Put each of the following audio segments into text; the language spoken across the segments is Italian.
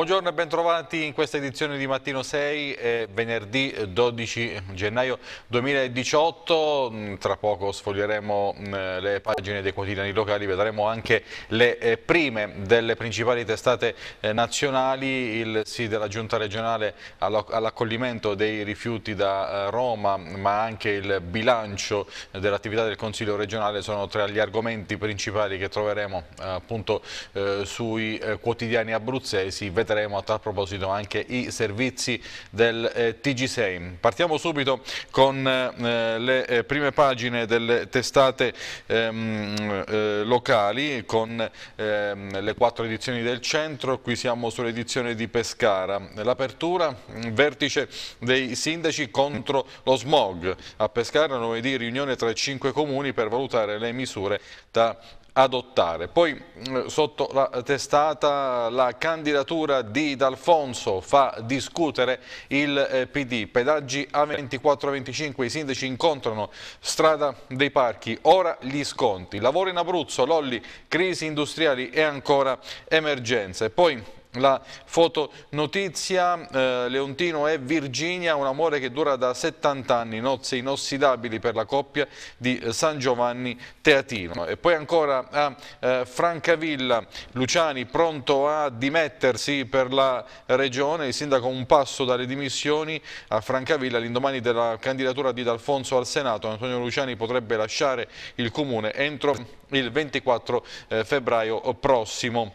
Buongiorno e bentrovati in questa edizione di Mattino 6, eh, venerdì 12 gennaio 2018. Mm, tra poco sfoglieremo mh, mm, le pagine dei quotidiani locali, vedremo anche le eh, prime delle principali testate eh, nazionali, il sì della Giunta regionale all'accoglimento dei rifiuti da eh, Roma, ma anche il bilancio dell'attività del Consiglio regionale sono tra gli argomenti principali che troveremo eh, appunto eh, sui quotidiani abruzzesi. Vedremo ascolteremo a tal proposito anche i servizi del eh, TG6. Partiamo subito con eh, le eh, prime pagine delle testate ehm, eh, locali con ehm, le quattro edizioni del centro, qui siamo sull'edizione di Pescara. L'apertura, mm, vertice dei sindaci contro lo smog. A Pescara lunedì riunione tra i cinque comuni per valutare le misure da adottare. Poi mm, sotto la testata la candidatura di D'Alfonso fa discutere il eh, PD. Pedaggi A24 25, i sindaci incontrano strada dei parchi, ora gli sconti. Lavoro in Abruzzo, Lolli, crisi industriali e ancora emergenze. Poi la fotonotizia eh, Leontino e Virginia, un amore che dura da 70 anni, nozze inossidabili per la coppia di eh, San Giovanni Teatino. E poi ancora a eh, Francavilla, Luciani pronto a dimettersi per la regione, il sindaco un passo dalle dimissioni a Francavilla, l'indomani della candidatura di D'Alfonso al Senato, Antonio Luciani potrebbe lasciare il comune entro il 24 eh, febbraio prossimo.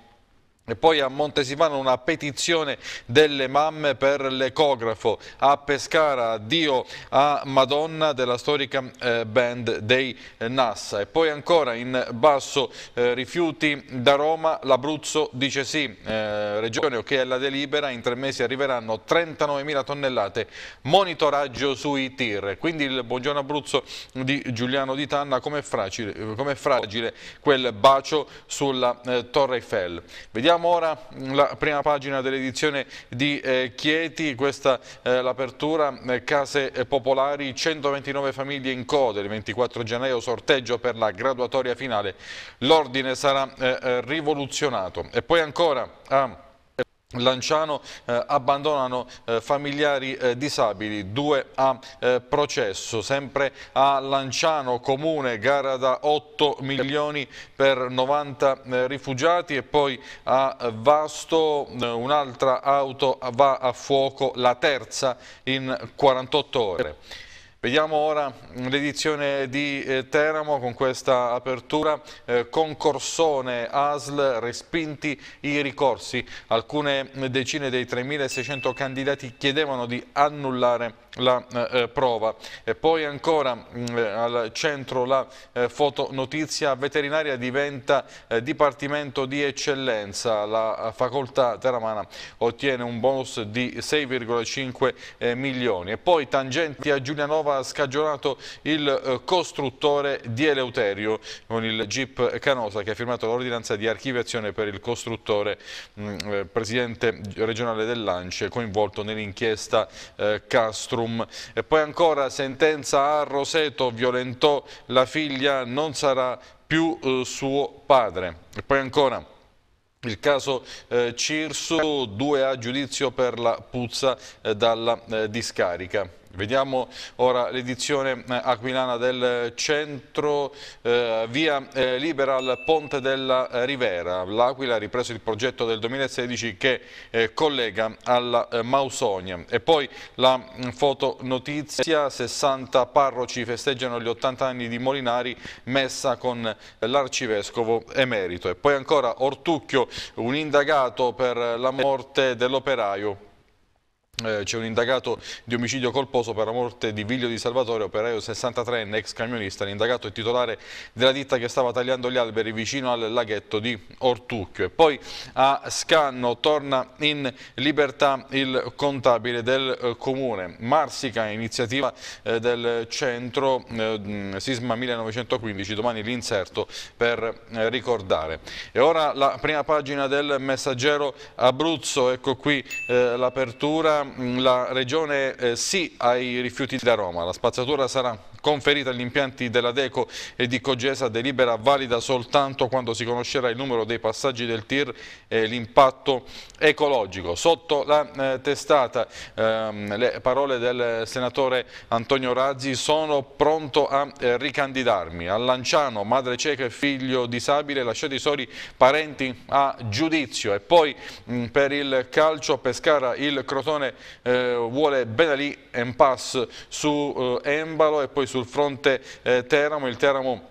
E poi a Montesivano una petizione delle mamme per l'ecografo, a Pescara addio a Madonna della storica eh, band dei eh, Nassa e poi ancora in basso eh, rifiuti da Roma, l'Abruzzo dice sì, eh, regione ok alla delibera, in tre mesi arriveranno 39.000 tonnellate, monitoraggio sui tir, quindi il buongiorno Abruzzo di Giuliano Di Tanna, com'è fragile, com fragile, quel bacio sulla eh, Torre Eiffel. Vediamo Vediamo ora la prima pagina dell'edizione di eh, Chieti, questa eh, l'apertura, eh, case eh, popolari, 129 famiglie in code, il 24 gennaio sorteggio per la graduatoria finale, l'ordine sarà eh, eh, rivoluzionato. E poi ancora... Ah, Lanciano eh, abbandonano eh, familiari eh, disabili, due a eh, processo, sempre a Lanciano Comune, gara da 8 milioni per 90 eh, rifugiati e poi a Vasto eh, un'altra auto va a fuoco, la terza in 48 ore. Vediamo ora l'edizione di eh, Teramo con questa apertura eh, concorsone ASL respinti i ricorsi. Alcune eh, decine dei 3.600 candidati chiedevano di annullare la eh, eh, prova. E poi ancora mh, mm, eh, al centro la eh, fotonotizia veterinaria diventa eh, dipartimento di eccellenza. La eh, facoltà teramana ottiene un bonus di 6,5 milioni. E poi tangenti a Giulianova ha scagionato il costruttore di Eleuterio con il Jeep Canosa che ha firmato l'ordinanza di archiviazione per il costruttore mh, mm, presidente regionale del Lance coinvolto nell'inchiesta Castro forum. E poi ancora sentenza a Roseto, violentò la figlia, non sarà più eh, suo padre. E poi ancora... Il caso eh, Cirso, due a giudizio per la puzza eh, dalla eh, discarica. Vediamo ora l'edizione eh, aquilana del centro, eh, via eh, libera al Ponte della eh, Rivera. L'Aquila ha ripreso il progetto del 2016 che eh, collega alla eh, Mausonia. E poi la mm, fotonotizia, 60 parroci festeggiano gli 80 anni di Molinari, messa con l'arcivescovo emerito. E poi ancora Ortucchio, un indagato per la morte dell'operaio eh, c'è un indagato di omicidio colposo per la morte di Viglio di Salvatore, operaio 63enne, ex camionista. L'indagato è titolare della ditta che stava tagliando gli alberi vicino al laghetto di Ortucchio. E poi a Scanno torna in libertà il contabile del eh, comune. Marsica, iniziativa eh, del centro, sisma 1915, domani l'inserto per ricordare. E ora la prima pagina del messaggero Abruzzo, ecco qui l'apertura la regione eh, sì ai rifiuti da Roma, la spazzatura sarà conferita agli impianti della Deco e di Cogesa delibera valida soltanto quando si conoscerà il numero dei passaggi del TIR e l'impatto ecologico. Sotto la eh, testata ehm, le parole del senatore Antonio Razzi sono pronto a eh, ricandidarmi. A Lanciano, madre cieca e figlio disabile, lasciati soli parenti a giudizio. E poi mh, mm, per il calcio Pescara il Crotone eh, vuole Benalì pass su eh, Embalo e poi su sul fronte eh, Teramo, il Teramo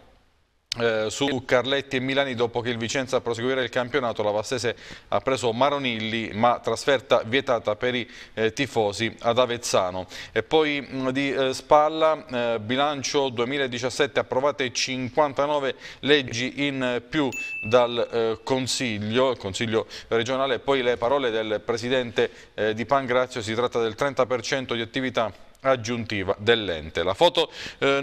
eh, su Carletti e Milani dopo che il Vicenza a proseguire il campionato la Vastese ha preso Maronilli ma trasferta vietata per i eh, tifosi ad Avezzano e poi mh, di eh, Spalla eh, bilancio 2017 approvate 59 leggi in più dal eh, Consiglio, Consiglio regionale poi le parole del Presidente eh, di Pangrazio si tratta del 30% di attività aggiuntiva dell'ente. La foto eh,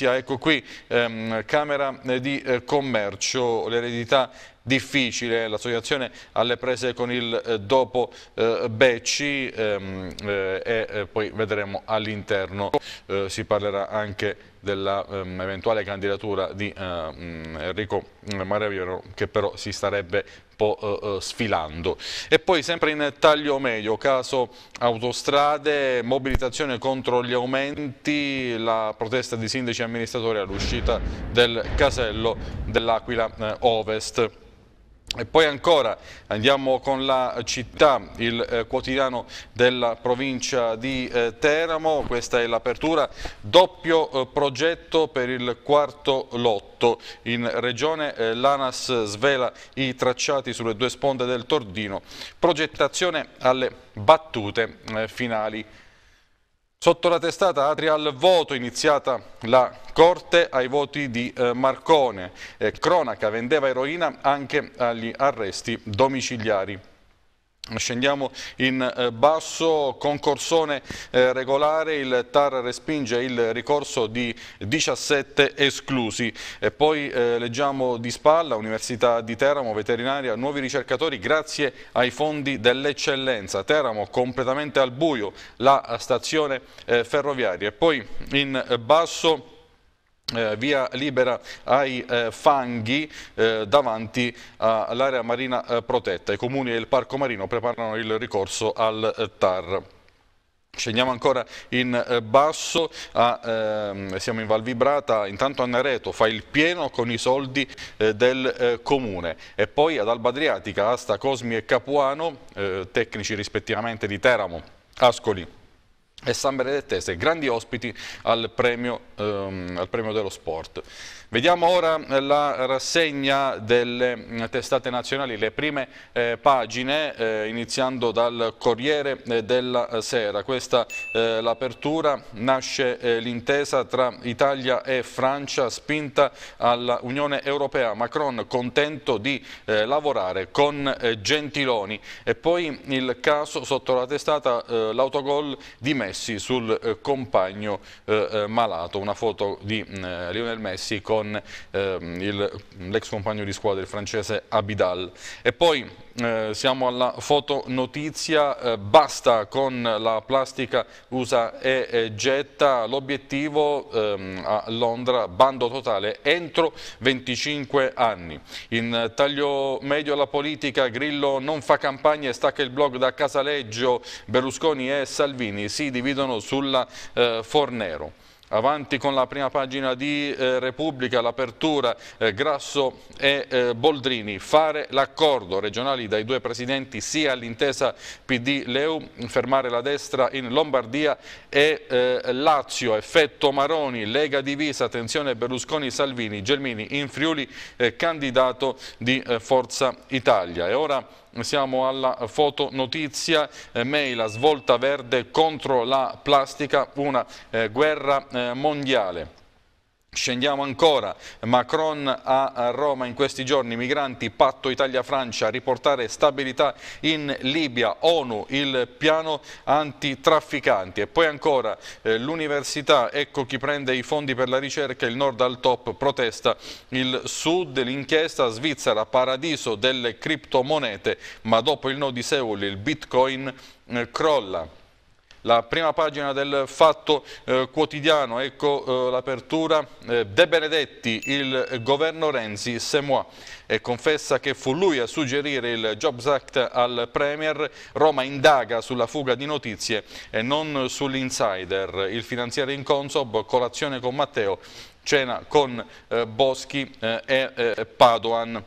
ecco qui, ehm, Camera eh, di eh, Commercio, l'eredità difficile, eh, l'associazione alle prese con il eh, dopo eh, Becci ehm, eh, e eh, poi vedremo all'interno, si parlerà anche dell'eventuale ehm, candidatura di mm, Enrico Maraviero che però si starebbe po' eh, eh, sfilando. E poi sempre in taglio medio, caso autostrade, mobilitazione contro gli aumenti, la protesta di sindaci e amministratori all'uscita del casello dell'Aquila eh, Ovest. E poi ancora andiamo con la città, il eh, quotidiano della provincia di eh, Teramo, questa è l'apertura, doppio eh, progetto per il quarto lotto. In regione eh, l'ANAS svela i tracciati sulle due sponde del Tordino, progettazione alle battute eh, finali. Sotto la testata Adria al voto, iniziata la corte ai voti di eh, Marcone. Eh, cronaca vendeva eroina anche agli arresti domiciliari. Scendiamo in eh, basso, concorsone eh, regolare, il TAR respinge il ricorso di 17 esclusi. E poi eh, leggiamo di spalla, Università di Teramo, veterinaria, nuovi ricercatori grazie ai fondi dell'eccellenza. Teramo completamente al buio, la stazione ferroviaria. E poi in basso eh, via libera ai eh, fanghi eh, davanti all'area marina eh, protetta. I comuni e il parco marino preparano il ricorso al eh, TAR. Scendiamo ancora in eh, basso, a, ehm, siamo in Val Vibrata, intanto Annareto fa il pieno con i soldi eh, del eh, comune e poi ad Alba Adriatica, Asta, Cosmi e Capuano, eh, tecnici rispettivamente di Teramo, Ascoli, e San Benedettese, grandi ospiti al premio, ehm, al premio dello sport. Vediamo ora la rassegna delle mm, testate nazionali, le prime eh, pagine, eh, iniziando dal Corriere eh, della eh, Sera. Questa eh, l'apertura, nasce eh, l'intesa tra Italia e Francia, spinta all'Unione Europea. Macron contento di lavorare con Gentiloni. E poi il caso sotto la testata, l'autogol di Messi sul compagno malato. Una foto di mm, Lionel Messi con con ehm, l'ex compagno di squadra, il francese Abidal. E poi eh, siamo alla fotonotizia, eh, basta con la plastica usa e, e getta, l'obiettivo ehm, a Londra, bando totale entro 25 anni. In taglio medio alla politica, Grillo non fa campagna e stacca il blog da Casaleggio, Berlusconi e Salvini si dividono sulla eh, Fornero. Avanti con la prima pagina di eh, Repubblica, l'apertura eh, Grasso e eh, Boldrini. Fare l'accordo regionali dai due presidenti sia all'intesa PD-Leu, fermare la destra in Lombardia e eh, Lazio. Effetto Maroni, Lega divisa, tensione Berlusconi-Salvini, Gelmini in Friuli, eh, candidato di eh, Forza Italia. E ora siamo alla fotonotizia, eh, Meila svolta verde contro la plastica, una eh, guerra eh, mondiale. Scendiamo ancora, Macron a Roma in questi giorni, migranti, patto Italia-Francia, riportare stabilità in Libia, ONU, il piano antitrafficanti e poi ancora eh, l'università, ecco chi prende i fondi per la ricerca, il nord al top, protesta il sud, l'inchiesta Svizzera, paradiso delle criptomonete, ma dopo il no di Seul il bitcoin eh, crolla la prima pagina del Fatto eh, Quotidiano, ecco eh, l'apertura, eh, De Benedetti, il governo Renzi, c'est moi, e confessa che fu lui a suggerire il Jobs Act al Premier, Roma indaga sulla fuga di notizie e non sull'insider, il finanziere in Consob, colazione con Matteo, cena con eh, Boschi eh, e eh, Padoan.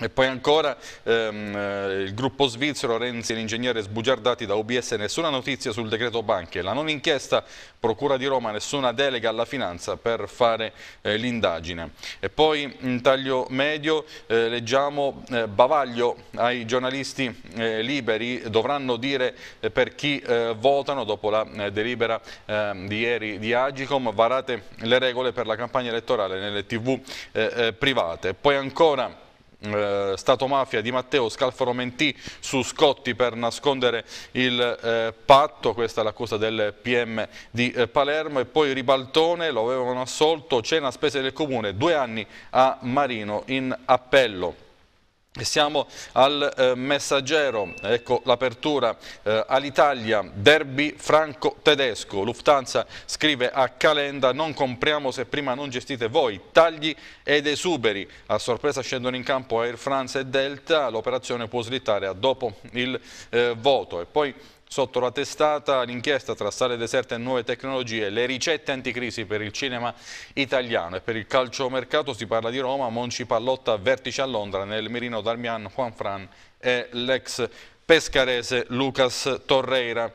E poi ancora ehm, eh, il gruppo svizzero Renzi e l'ingegnere sbugiardati da OBS, nessuna notizia sul decreto banche, la non inchiesta Procura di Roma, nessuna delega alla finanza per fare eh, l'indagine. E poi in taglio medio eh, leggiamo eh, Bavaglio ai giornalisti eh, liberi, dovranno dire eh, per chi votano dopo la delibera ehm, di ieri di Agicom, varate le regole per la campagna elettorale nelle tv private. Poi ancora eh, Stato Mafia di Matteo Scalfaromenti su Scotti per nascondere il eh, patto, questa è l'accusa del PM di eh, Palermo e poi Ribaltone lo avevano assolto, cena a spese del comune, due anni a Marino in appello. Siamo al eh, messaggero, ecco l'apertura eh, all'Italia, derby franco-tedesco, Lufthansa scrive a Calenda non compriamo se prima non gestite voi, tagli ed esuberi, a sorpresa scendono in campo Air France e Delta, l'operazione può slittare a dopo il eh, voto e poi Sotto la testata l'inchiesta tra sale deserte e nuove tecnologie, le ricette anticrisi per il cinema italiano e per il calciomercato si parla di Roma, Monci Pallotta vertice a Londra nel mirino Darmian Juanfran e l'ex pescarese Lucas Torreira.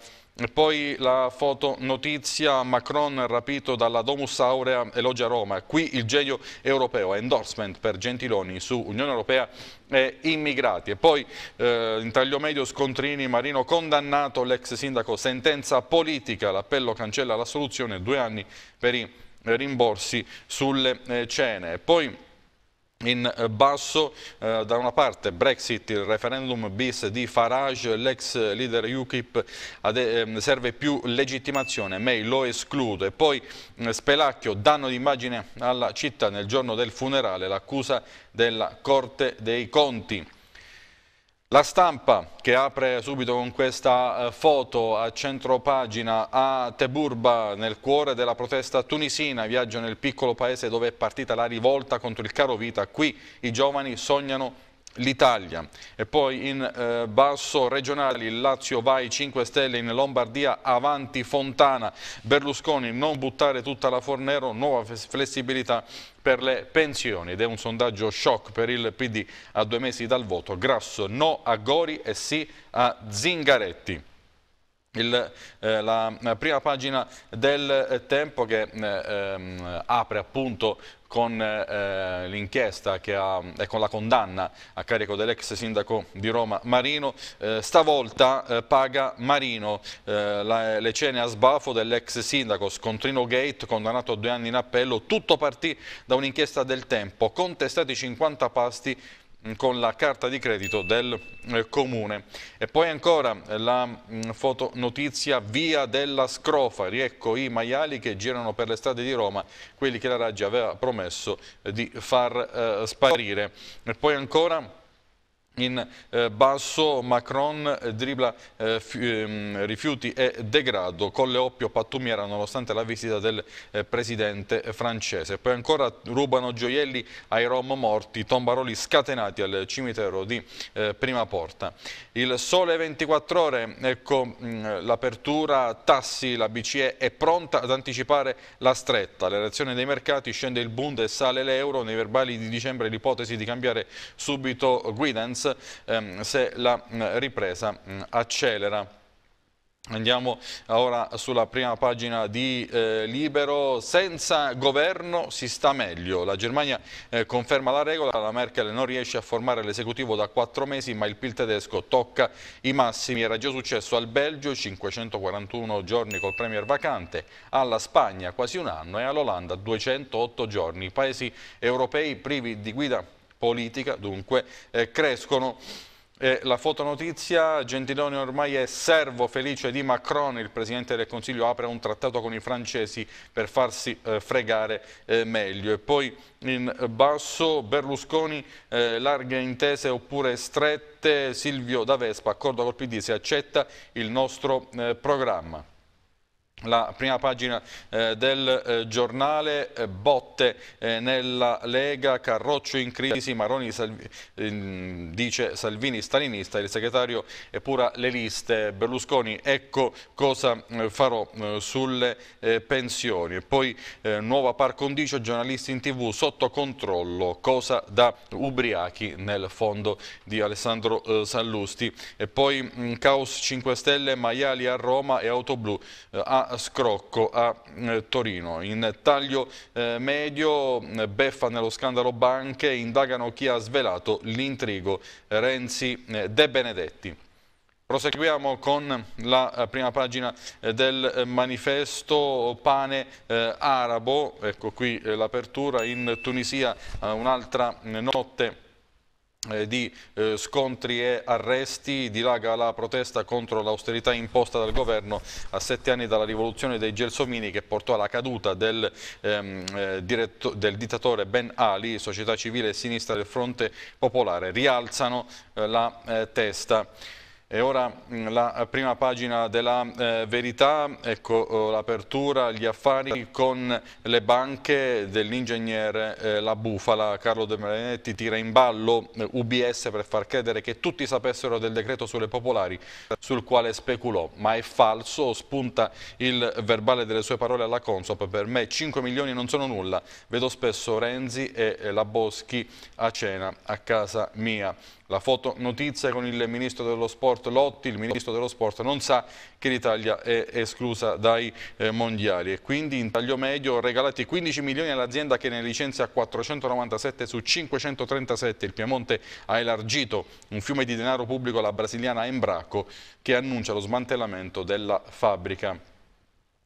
Poi la foto notizia Macron rapito dalla Domus Aurea elogia Roma. Qui il genio europeo, endorsement per Gentiloni su Unione Europea e immigrati. E poi eh, in taglio medio scontrini Marino condannato l'ex sindaco, sentenza politica, l'appello cancella la soluzione, due anni per i rimborsi sulle eh, cene. Poi in eh, basso eh, da una parte Brexit, il referendum bis di Farage, l'ex leader UKIP eh, serve più legittimazione, May lo esclude, poi eh, Spelacchio danno d'immagine alla città nel giorno del funerale, l'accusa della Corte dei Conti. La stampa che apre subito con questa eh, foto a centro pagina a Teburba nel cuore della protesta tunisina, viaggio nel piccolo paese dove è partita la rivolta contro il caro vita, qui i giovani sognano l'Italia e poi in eh, basso regionali Lazio vai 5 Stelle in Lombardia avanti Fontana Berlusconi non buttare tutta la Fornero nuova flessibilità per le pensioni ed è un sondaggio shock per il PD a due mesi dal voto Grasso no a Gori e sì a Zingaretti il, eh, la prima pagina del eh, tempo che eh, ehm, apre appunto con eh, eh l'inchiesta e eh, con la condanna a carico dell'ex sindaco di Roma Marino. Eh, stavolta eh, paga Marino eh, la, le cene a sbafo dell'ex sindaco Scontrino Gate, condannato a due anni in appello, tutto partì da un'inchiesta del tempo, contestati 50 pasti con la carta di credito del eh, comune. E poi ancora eh, la mm, fotonotizia Via della scrofa, riecco i maiali che girano per le strade di Roma, quelli che la Raggi aveva promesso eh, di far eh, sparire. E poi ancora in eh, basso Macron eh, dribla eh, ehm, rifiuti e degrado con le oppio pattumiera nonostante la visita del eh, presidente francese. Poi ancora rubano gioielli ai rom morti, tombaroli scatenati al cimitero di eh, Prima Porta. Il sole 24 ore, ecco mm, l'apertura tassi, la BCE è pronta ad anticipare la stretta. La reazione dei mercati scende il Bund e sale l'euro. Nei verbali di dicembre l'ipotesi di cambiare subito guidance ehm, se la mm, ripresa mm, accelera. Andiamo eh, ora sulla prima pagina di eh, Libero, senza governo si sta meglio, la Germania eh, conferma la regola, la Merkel non riesce a formare l'esecutivo da quattro mesi ma il PIL tedesco tocca i massimi, era già successo al Belgio 541 giorni col Premier vacante, alla Spagna quasi un anno e all'Olanda 208 giorni, i paesi europei privi di guida politica dunque eh, crescono. Eh, la fotonotizia, Gentiloni ormai è servo felice di Macron, il Presidente del Consiglio apre un trattato con i francesi per farsi eh, fregare eh, meglio. E poi in basso Berlusconi, eh, larghe intese oppure strette, Silvio D'Avespa, accordo col PD, se accetta il nostro eh, programma la prima pagina eh, del eh, giornale, eh, botte eh, nella Lega, Carroccio in crisi, Maroni Salvi, dice Salvini stalinista, il segretario è pura le liste, Berlusconi ecco cosa eh, farò eh, sulle pensioni. E poi nuova par condicio, giornalisti in tv sotto controllo, cosa da ubriachi nel fondo di Alessandro Sallusti. E poi mh, mm, Caos 5 Stelle, maiali a Roma e auto blu a Scrocco a eh, Torino. In taglio eh, medio, eh, beffa nello scandalo banche, indagano chi ha svelato l'intrigo Renzi De Benedetti. Proseguiamo con la prima pagina del manifesto Pane eh, Arabo, ecco qui l'apertura, in Tunisia un'altra notte eh, di eh, scontri e arresti, dilaga la protesta contro l'austerità imposta dal governo a sette anni dalla rivoluzione dei Gelsomini che portò alla caduta del, ehm, eh, diretto, del dittatore Ben Ali, società civile e sinistra del fronte popolare, rialzano eh, la eh, testa. E ora mm, la eh, prima pagina della eh, verità, ecco oh, l'apertura, gli affari con le banche dell'ingegnere eh, La Bufala. Carlo De Marinetti tira in ballo eh, UBS per far credere che tutti sapessero del decreto sulle popolari sul quale speculò, ma è falso, spunta il verbale delle sue parole alla Consop, per me 5 milioni non sono nulla, vedo spesso Renzi e eh, la Boschi a cena a casa mia. La fotonotizia con il ministro dello sport Lotti, il ministro dello sport non sa che l'Italia è esclusa dai eh, mondiali e quindi in taglio medio regalati 15 milioni all'azienda che ne licenzia 497 su 537. Il Piemonte ha elargito un fiume di denaro pubblico alla brasiliana Embraco che annuncia lo smantellamento della fabbrica.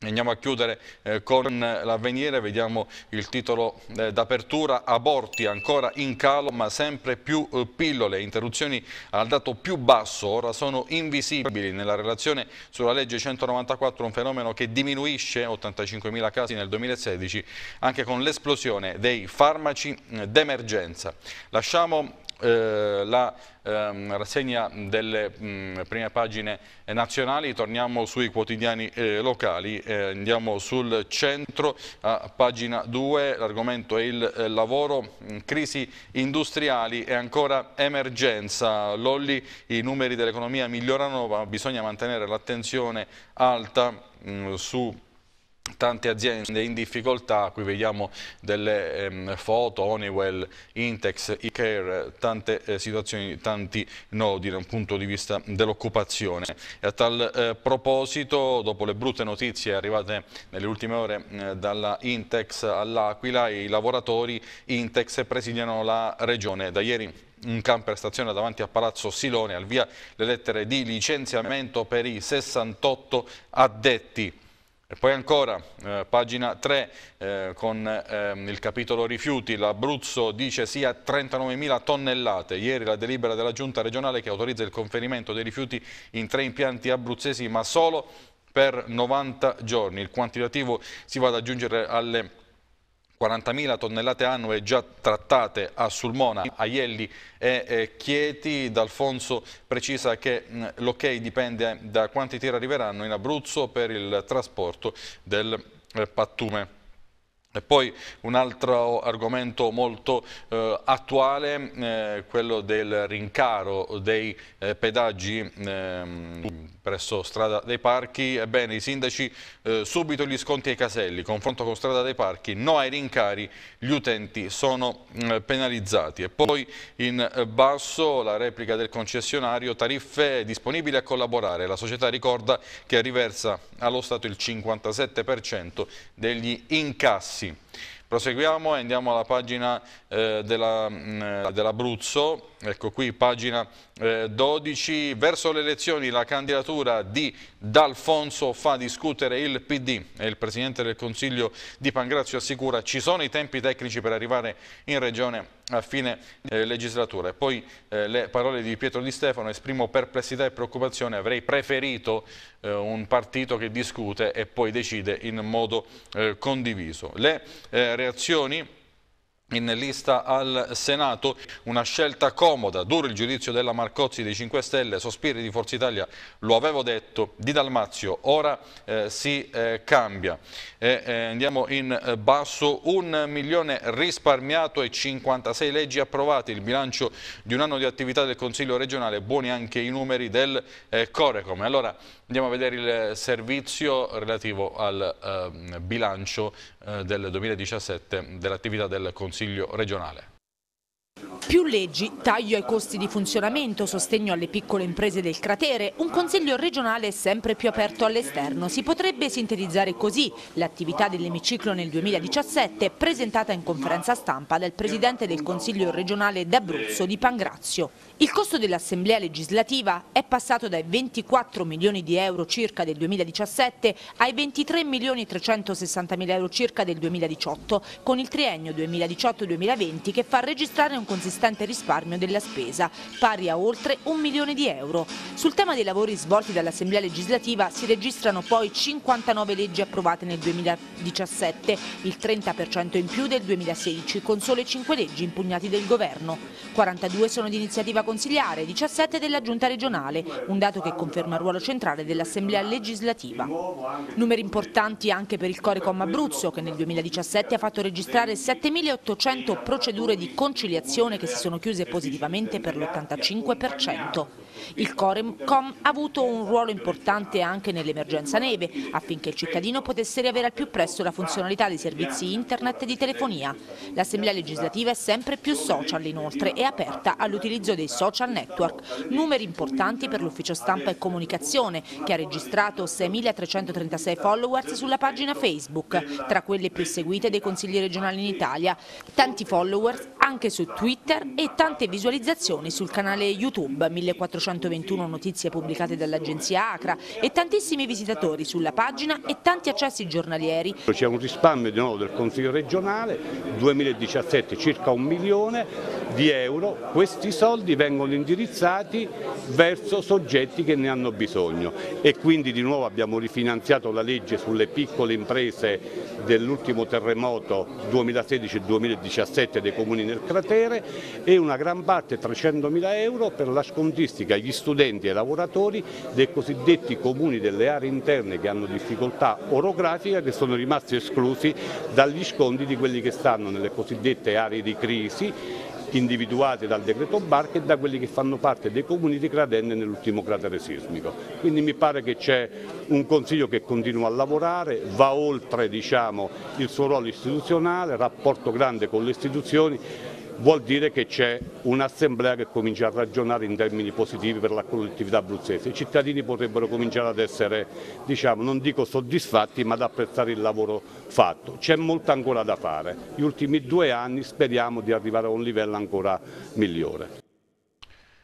Andiamo a chiudere eh, con l'avvenire, vediamo il titolo eh, d'apertura, aborti ancora in calo ma sempre più eh, pillole, interruzioni al dato più basso, ora sono invisibili nella relazione sulla legge 194, un fenomeno che diminuisce, 85.000 casi nel 2016, anche con l'esplosione dei farmaci eh, d'emergenza. Lasciamo eh, la ehm, rassegna delle mh, mm, prime pagine nazionali, torniamo sui quotidiani eh, locali, eh, andiamo sul centro a pagina 2, l'argomento è il eh, lavoro, mm, crisi industriali e ancora emergenza, Lolli i numeri dell'economia migliorano ma bisogna mantenere l'attenzione alta mh, mm, su tante aziende in difficoltà, qui vediamo delle ehm, foto, Honeywell, Intex, Icare, tante eh, situazioni, tanti nodi da un punto di vista dell'occupazione. a tal eh, proposito, dopo le brutte notizie arrivate nelle ultime ore eh, dalla Intex all'Aquila, i lavoratori Intex presidiano la regione. Da ieri un camper stazione davanti a Palazzo Silone, al via le lettere di licenziamento per i 68 addetti poi ancora, eh, pagina 3, eh, con ehm, il capitolo rifiuti, l'Abruzzo dice sì 39.000 tonnellate. Ieri la delibera della giunta regionale che autorizza il conferimento dei rifiuti in tre impianti abruzzesi, ma solo per 90 giorni. Il quantitativo si va ad aggiungere alle 40.000 tonnellate annue già trattate a Sulmona, Aielli e Chieti. D'Alfonso precisa che mm, l'ok dipende da quanti tir arriveranno in Abruzzo per il trasporto del eh, pattume. E poi un altro argomento molto eh, attuale, eh, quello del rincaro dei eh, pedaggi ehm, presso Strada dei Parchi. Ebbene, i sindaci eh, subito gli sconti ai caselli, confronto con Strada dei Parchi, no ai rincari, gli utenti sono eh, penalizzati. E poi in basso la replica del concessionario, tariffe disponibili a collaborare. La società ricorda che riversa allo Stato il 57% degli incassi informacji. Proseguiamo e andiamo alla pagina eh, mm, eh dell'Abruzzo, dell ecco qui pagina eh, 12, verso le elezioni la candidatura di D'Alfonso fa discutere il PD e il Presidente del Consiglio di Pangrazio assicura ci sono i tempi tecnici per arrivare in Regione a fine eh, legislatura. E poi eh, le parole di Pietro Di Stefano, esprimo perplessità e preoccupazione, avrei preferito eh, un partito che discute e poi decide in modo eh, condiviso. Le eh, reazioni in lista al Senato, una scelta comoda, duro il giudizio della Marcozzi dei 5 Stelle, sospiri di Forza Italia, lo avevo detto, di Dalmazio, ora eh, si eh, cambia. E, eh, andiamo in eh, basso, un milione risparmiato e 56 leggi approvate, il bilancio di un anno di attività del Consiglio regionale, buoni anche i numeri del eh, Corecom. Allora, Andiamo a vedere il servizio relativo al eh, bilancio eh, del 2017 dell'attività del Consiglio regionale. Più leggi, taglio ai costi di funzionamento, sostegno alle piccole imprese del cratere, un consiglio regionale sempre più aperto all'esterno. Si potrebbe sintetizzare così l'attività dell'emiciclo nel 2017 presentata in conferenza stampa dal presidente del consiglio regionale d'Abruzzo di Pangrazio. Il costo dell'Assemblea legislativa è passato dai 24 milioni di euro circa del 2017 ai 23 milioni 360 mila euro circa del 2018, con il triennio 2018-2020 che fa registrare un consistente risparmio della spesa, pari a oltre un milione di euro. Sul tema dei lavori svolti dall'Assemblea legislativa si registrano poi 59 leggi approvate nel 2017, il 30% in più del 2016, con sole 5 leggi impugnate del Governo. 42 sono di iniziativa consigliare, 17 della giunta regionale, un dato che conferma il ruolo centrale dell'assemblea legislativa. Numeri importanti anche per il Corecom Abruzzo che nel 2017 ha fatto registrare 7.800 procedure di conciliazione che si sono chiuse positivamente per l'85%. Il Coremcom ha avuto un ruolo importante anche nell'emergenza neve, affinché il cittadino potesse riavere al più presto la funzionalità dei servizi internet e di telefonia. L'Assemblea legislativa è sempre più social inoltre e aperta all'utilizzo dei social network, numeri importanti per l'ufficio stampa e comunicazione che ha registrato 6.336 followers sulla pagina Facebook, tra quelle più seguite dei consigli regionali in Italia. Tanti followers anche su Twitter e tante visualizzazioni sul canale YouTube, 1421 notizie pubblicate dall'agenzia Acra e tantissimi visitatori sulla pagina e tanti accessi giornalieri. C'è un risparmio di nuovo del Consiglio regionale, 2017 circa un milione di euro, questi soldi vengono indirizzati verso soggetti che ne hanno bisogno e quindi di nuovo abbiamo rifinanziato la legge sulle piccole imprese dell'ultimo terremoto 2016-2017 dei comuni nel cratere e una gran parte, 300.000 euro, per la scontistica agli studenti e ai lavoratori dei cosiddetti comuni delle aree interne che hanno difficoltà orografica che sono rimasti esclusi dagli sconti di quelli che stanno nelle cosiddette aree di crisi individuati dal decreto Barca e da quelli che fanno parte dei comuni di Cratenne nell'ultimo cratere sismico. Quindi mi pare che c'è un Consiglio che continua a lavorare, va oltre diciamo, il suo ruolo istituzionale, rapporto grande con le istituzioni vuol dire che c'è un'assemblea che comincia a ragionare in termini positivi per la collettività abruzzese. I cittadini potrebbero cominciare ad essere, diciamo, non dico soddisfatti, ma ad apprezzare il lavoro fatto. C'è molto ancora da fare. Gli ultimi due anni speriamo di arrivare a un livello ancora migliore.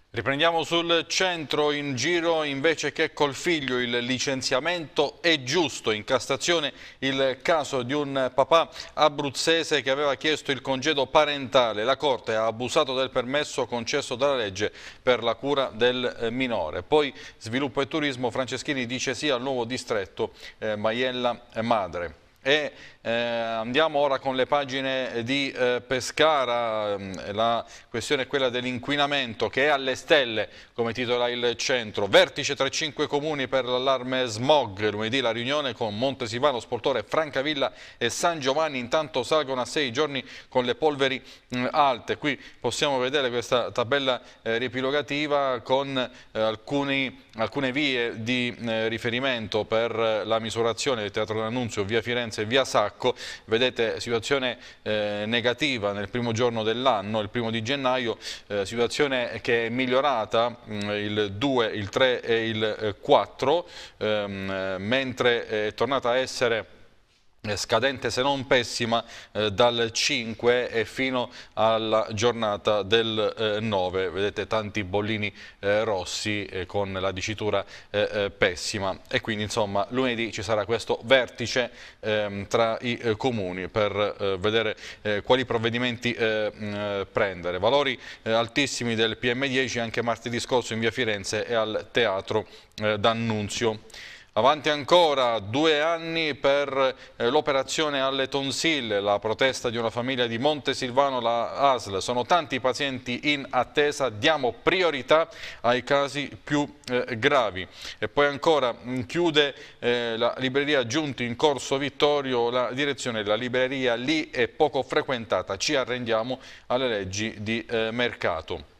Riprendiamo sul centro in giro invece che col figlio il licenziamento è giusto. In Castazione il caso di un papà abruzzese che aveva chiesto il congedo parentale. La Corte ha abusato del permesso concesso dalla legge per la cura del eh, minore. Poi sviluppo e turismo Franceschini dice sì al nuovo distretto eh, Maiella Madre. E eh, andiamo ora con le pagine di eh, Pescara, mm, la questione è quella dell'inquinamento che è alle stelle, come titola il centro. Vertice tra i cinque comuni per l'allarme smog, lunedì la riunione con Montesivano, Sportore, Francavilla e San Giovanni, intanto salgono a sei giorni con le polveri mh, mm, alte. Qui possiamo vedere questa tabella eh, riepilogativa con eh, alcuni, alcune vie di eh, riferimento per eh, la misurazione del Teatro d'Annunzio, via Firenze Firenze, via Sacco, vedete situazione eh, negativa nel primo giorno dell'anno, il primo di gennaio, eh, situazione che è migliorata mh, mm, il 2, il 3 e il 4, eh, ehm, mentre eh, è tornata a essere eh, scadente se non pessima eh, dal 5 e fino alla giornata del eh, 9 vedete tanti bollini eh, rossi eh, con la dicitura eh, pessima e quindi insomma lunedì ci sarà questo vertice ehm, tra i comuni per vedere quali provvedimenti mm, prendere valori altissimi del PM10 anche martedì scorso in via Firenze e al teatro D'Annunzio Avanti ancora due anni per eh, l'operazione alle tonsille, la protesta di una famiglia di Montesilvano, la ASL. Sono tanti i pazienti in attesa, diamo priorità ai casi più eh, gravi. E poi ancora mm, chiude eh, la libreria Giunti in Corso Vittorio, la direzione della libreria lì è poco frequentata, ci arrendiamo alle leggi di eh, mercato.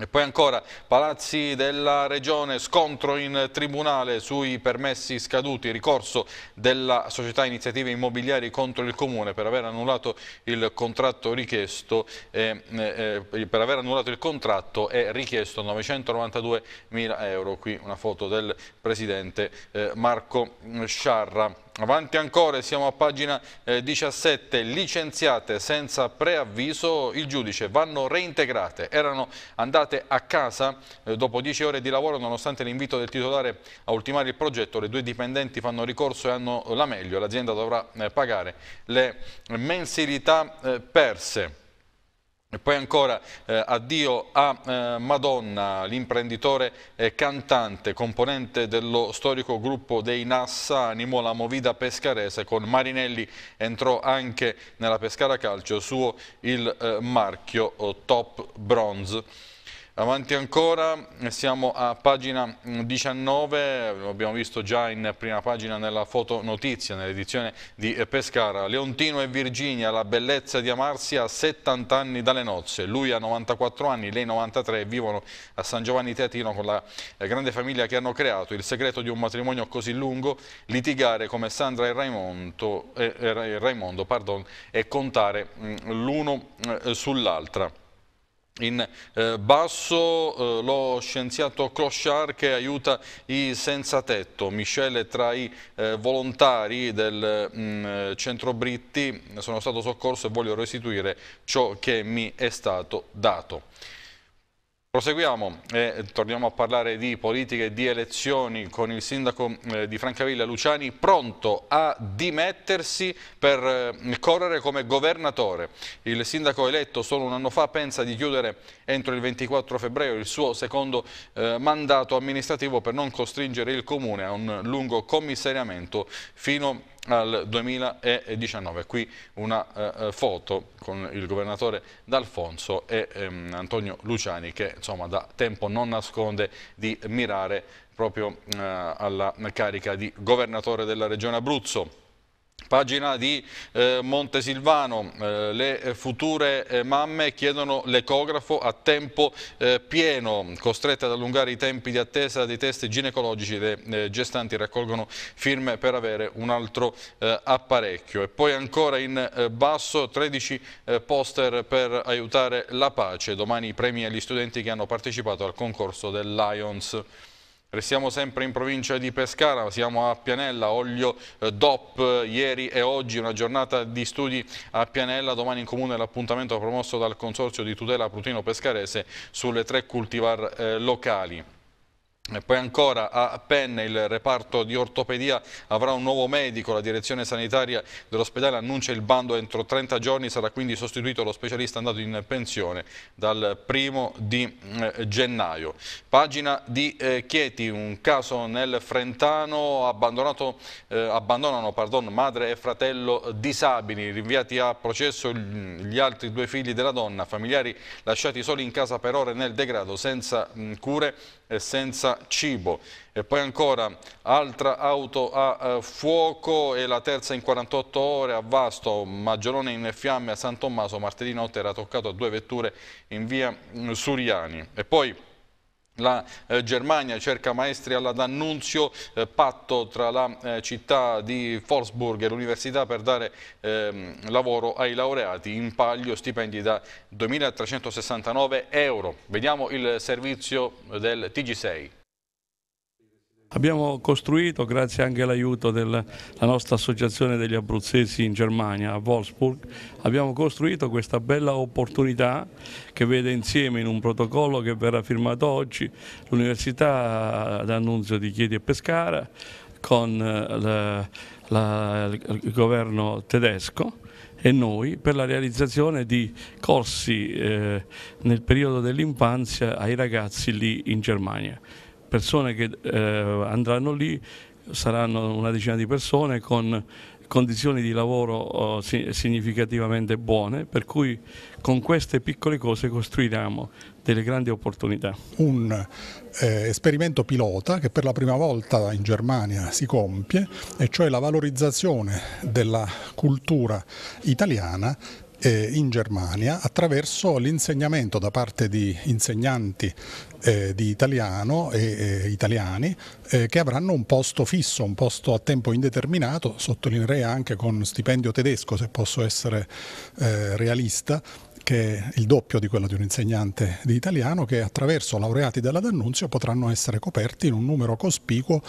E poi ancora Palazzi della Regione, scontro in tribunale sui permessi scaduti, ricorso della società iniziative immobiliari contro il Comune per aver annullato il contratto richiesto, eh, eh, eh per aver annullato il contratto è richiesto 992 mila euro. Qui una foto del Presidente eh, Marco Sciarra. Avanti ancora, siamo a pagina 17, eh, licenziate senza preavviso, il giudice vanno reintegrate, erano andate a casa eh, dopo 10 ore di lavoro nonostante l'invito del titolare a ultimare il progetto, le due dipendenti fanno ricorso e hanno la meglio, l'azienda dovrà eh, pagare le mensilità perse. E poi ancora eh, addio a eh, Madonna, l'imprenditore e cantante, componente dello storico gruppo dei Nassa, animò la movida pescarese con Marinelli, entrò anche nella Pescara Calcio, suo il eh, marchio eh, top bronze. Avanti ancora, siamo a pagina 19, mm, lo abbiamo visto già in prima pagina nella fotonotizia, nell'edizione di eh, Pescara. Leontino e Virginia, la bellezza di amarsi a 70 anni dalle nozze. Lui ha 94 anni, lei 93, vivono a San Giovanni Teatino con la eh, grande famiglia che hanno creato. Il segreto di un matrimonio così lungo, litigare come Sandra e Raimondo, eh, eh Raimondo pardon, e contare mm, l'uno sull'altra. In eh, basso eh, lo scienziato Clochard che aiuta i senza tetto, miscele tra i eh, volontari del mh, mm, centro Britti, sono stato soccorso e voglio restituire ciò che mi è stato dato. Proseguiamo e torniamo a parlare di politiche e di elezioni con il sindaco eh, di Francavilla Luciani pronto a dimettersi per eh, correre come governatore. Il sindaco eletto solo un anno fa pensa di chiudere entro il 24 febbraio il suo secondo eh, mandato amministrativo per non costringere il comune a un lungo commissariamento fino a al 2019. Qui una eh, eh, foto con il governatore D'Alfonso e ehm, Antonio Luciani che insomma, da tempo non nasconde di mirare proprio eh, alla carica di governatore della regione Abruzzo. Pagina di eh, Montesilvano, eh, le future eh, mamme chiedono l'ecografo a tempo eh, pieno, costrette ad allungare i tempi di attesa dei test ginecologici, le eh, gestanti raccolgono firme per avere un altro eh, apparecchio. E poi ancora in basso 13 poster per aiutare la pace, domani i premi agli studenti che hanno partecipato al concorso del Lions. Restiamo sempre in provincia di Pescara, siamo a Pianella, Olio eh, DOP ieri e oggi, una giornata di studi a Pianella, domani in comune l'appuntamento promosso dal Consorzio di tutela Prutino Pescarese sulle tre cultivar eh, locali. E poi ancora a Penne il reparto di ortopedia avrà un nuovo medico, la direzione sanitaria dell'ospedale annuncia il bando entro 30 giorni, sarà quindi sostituito lo specialista andato in pensione dal primo di eh, gennaio. Pagina di eh, Chieti, un caso nel Frentano, eh, abbandonano pardon, madre e fratello disabili, rinviati a processo gli altri due figli della donna, familiari lasciati soli in casa per ore nel degrado senza cure senza cibo. E poi ancora altra auto a eh, fuoco e la terza in 48 ore a Vasto, Maggiolone in fiamme a San Tommaso, martedì notte era toccato a due vetture in via mm, Suriani. E poi la eh, Germania cerca maestri alla D'Annunzio, eh, patto tra la eh, città di Wolfsburg e l'università per dare ehm, lavoro ai laureati, in palio stipendi da 2.369 euro. Vediamo il servizio del TG6. Abbiamo costruito, grazie anche all'aiuto della nostra associazione degli abruzzesi in Germania, a Wolfsburg, abbiamo costruito questa bella opportunità che vede insieme in un protocollo che verrà firmato oggi l'Università d'Annunzio di Chieti e Pescara con eh, la, la, il governo tedesco e noi per la realizzazione di corsi eh, nel periodo dell'infanzia ai ragazzi lì in Germania persone che eh, andranno lì saranno una decina di persone con condizioni di lavoro oh, significativamente buone, per cui con queste piccole cose costruiremo delle grandi opportunità. Un eh, esperimento pilota che per la prima volta in Germania si compie, e cioè la valorizzazione della cultura italiana eh, in Germania attraverso l'insegnamento da parte di insegnanti eh, di italiano e eh, italiani che avranno un posto fisso, un posto a tempo indeterminato, sottolineerei anche con stipendio tedesco se posso essere eh, realista, che è il doppio di quello di un insegnante di italiano, che attraverso laureati della D'Annunzio potranno essere coperti in un numero cospicuo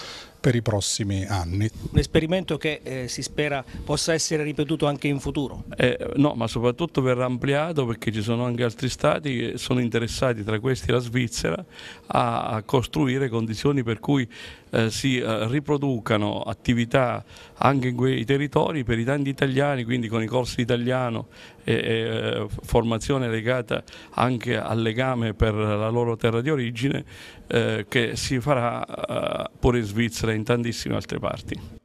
per i prossimi anni. Un esperimento che eh, si spera possa essere ripetuto anche in futuro? Eh, no, ma soprattutto verrà ampliato perché ci sono anche altri stati che sono interessati, tra questi la Svizzera, a costruire condizioni per cui eh, si eh, riproducano attività anche in quei territori per i tanti italiani, quindi con i corsi di italiano e, e eh, formazione legata anche al legame per la loro terra di origine, eh, che si farà eh, pure in Svizzera e in tantissime altre parti.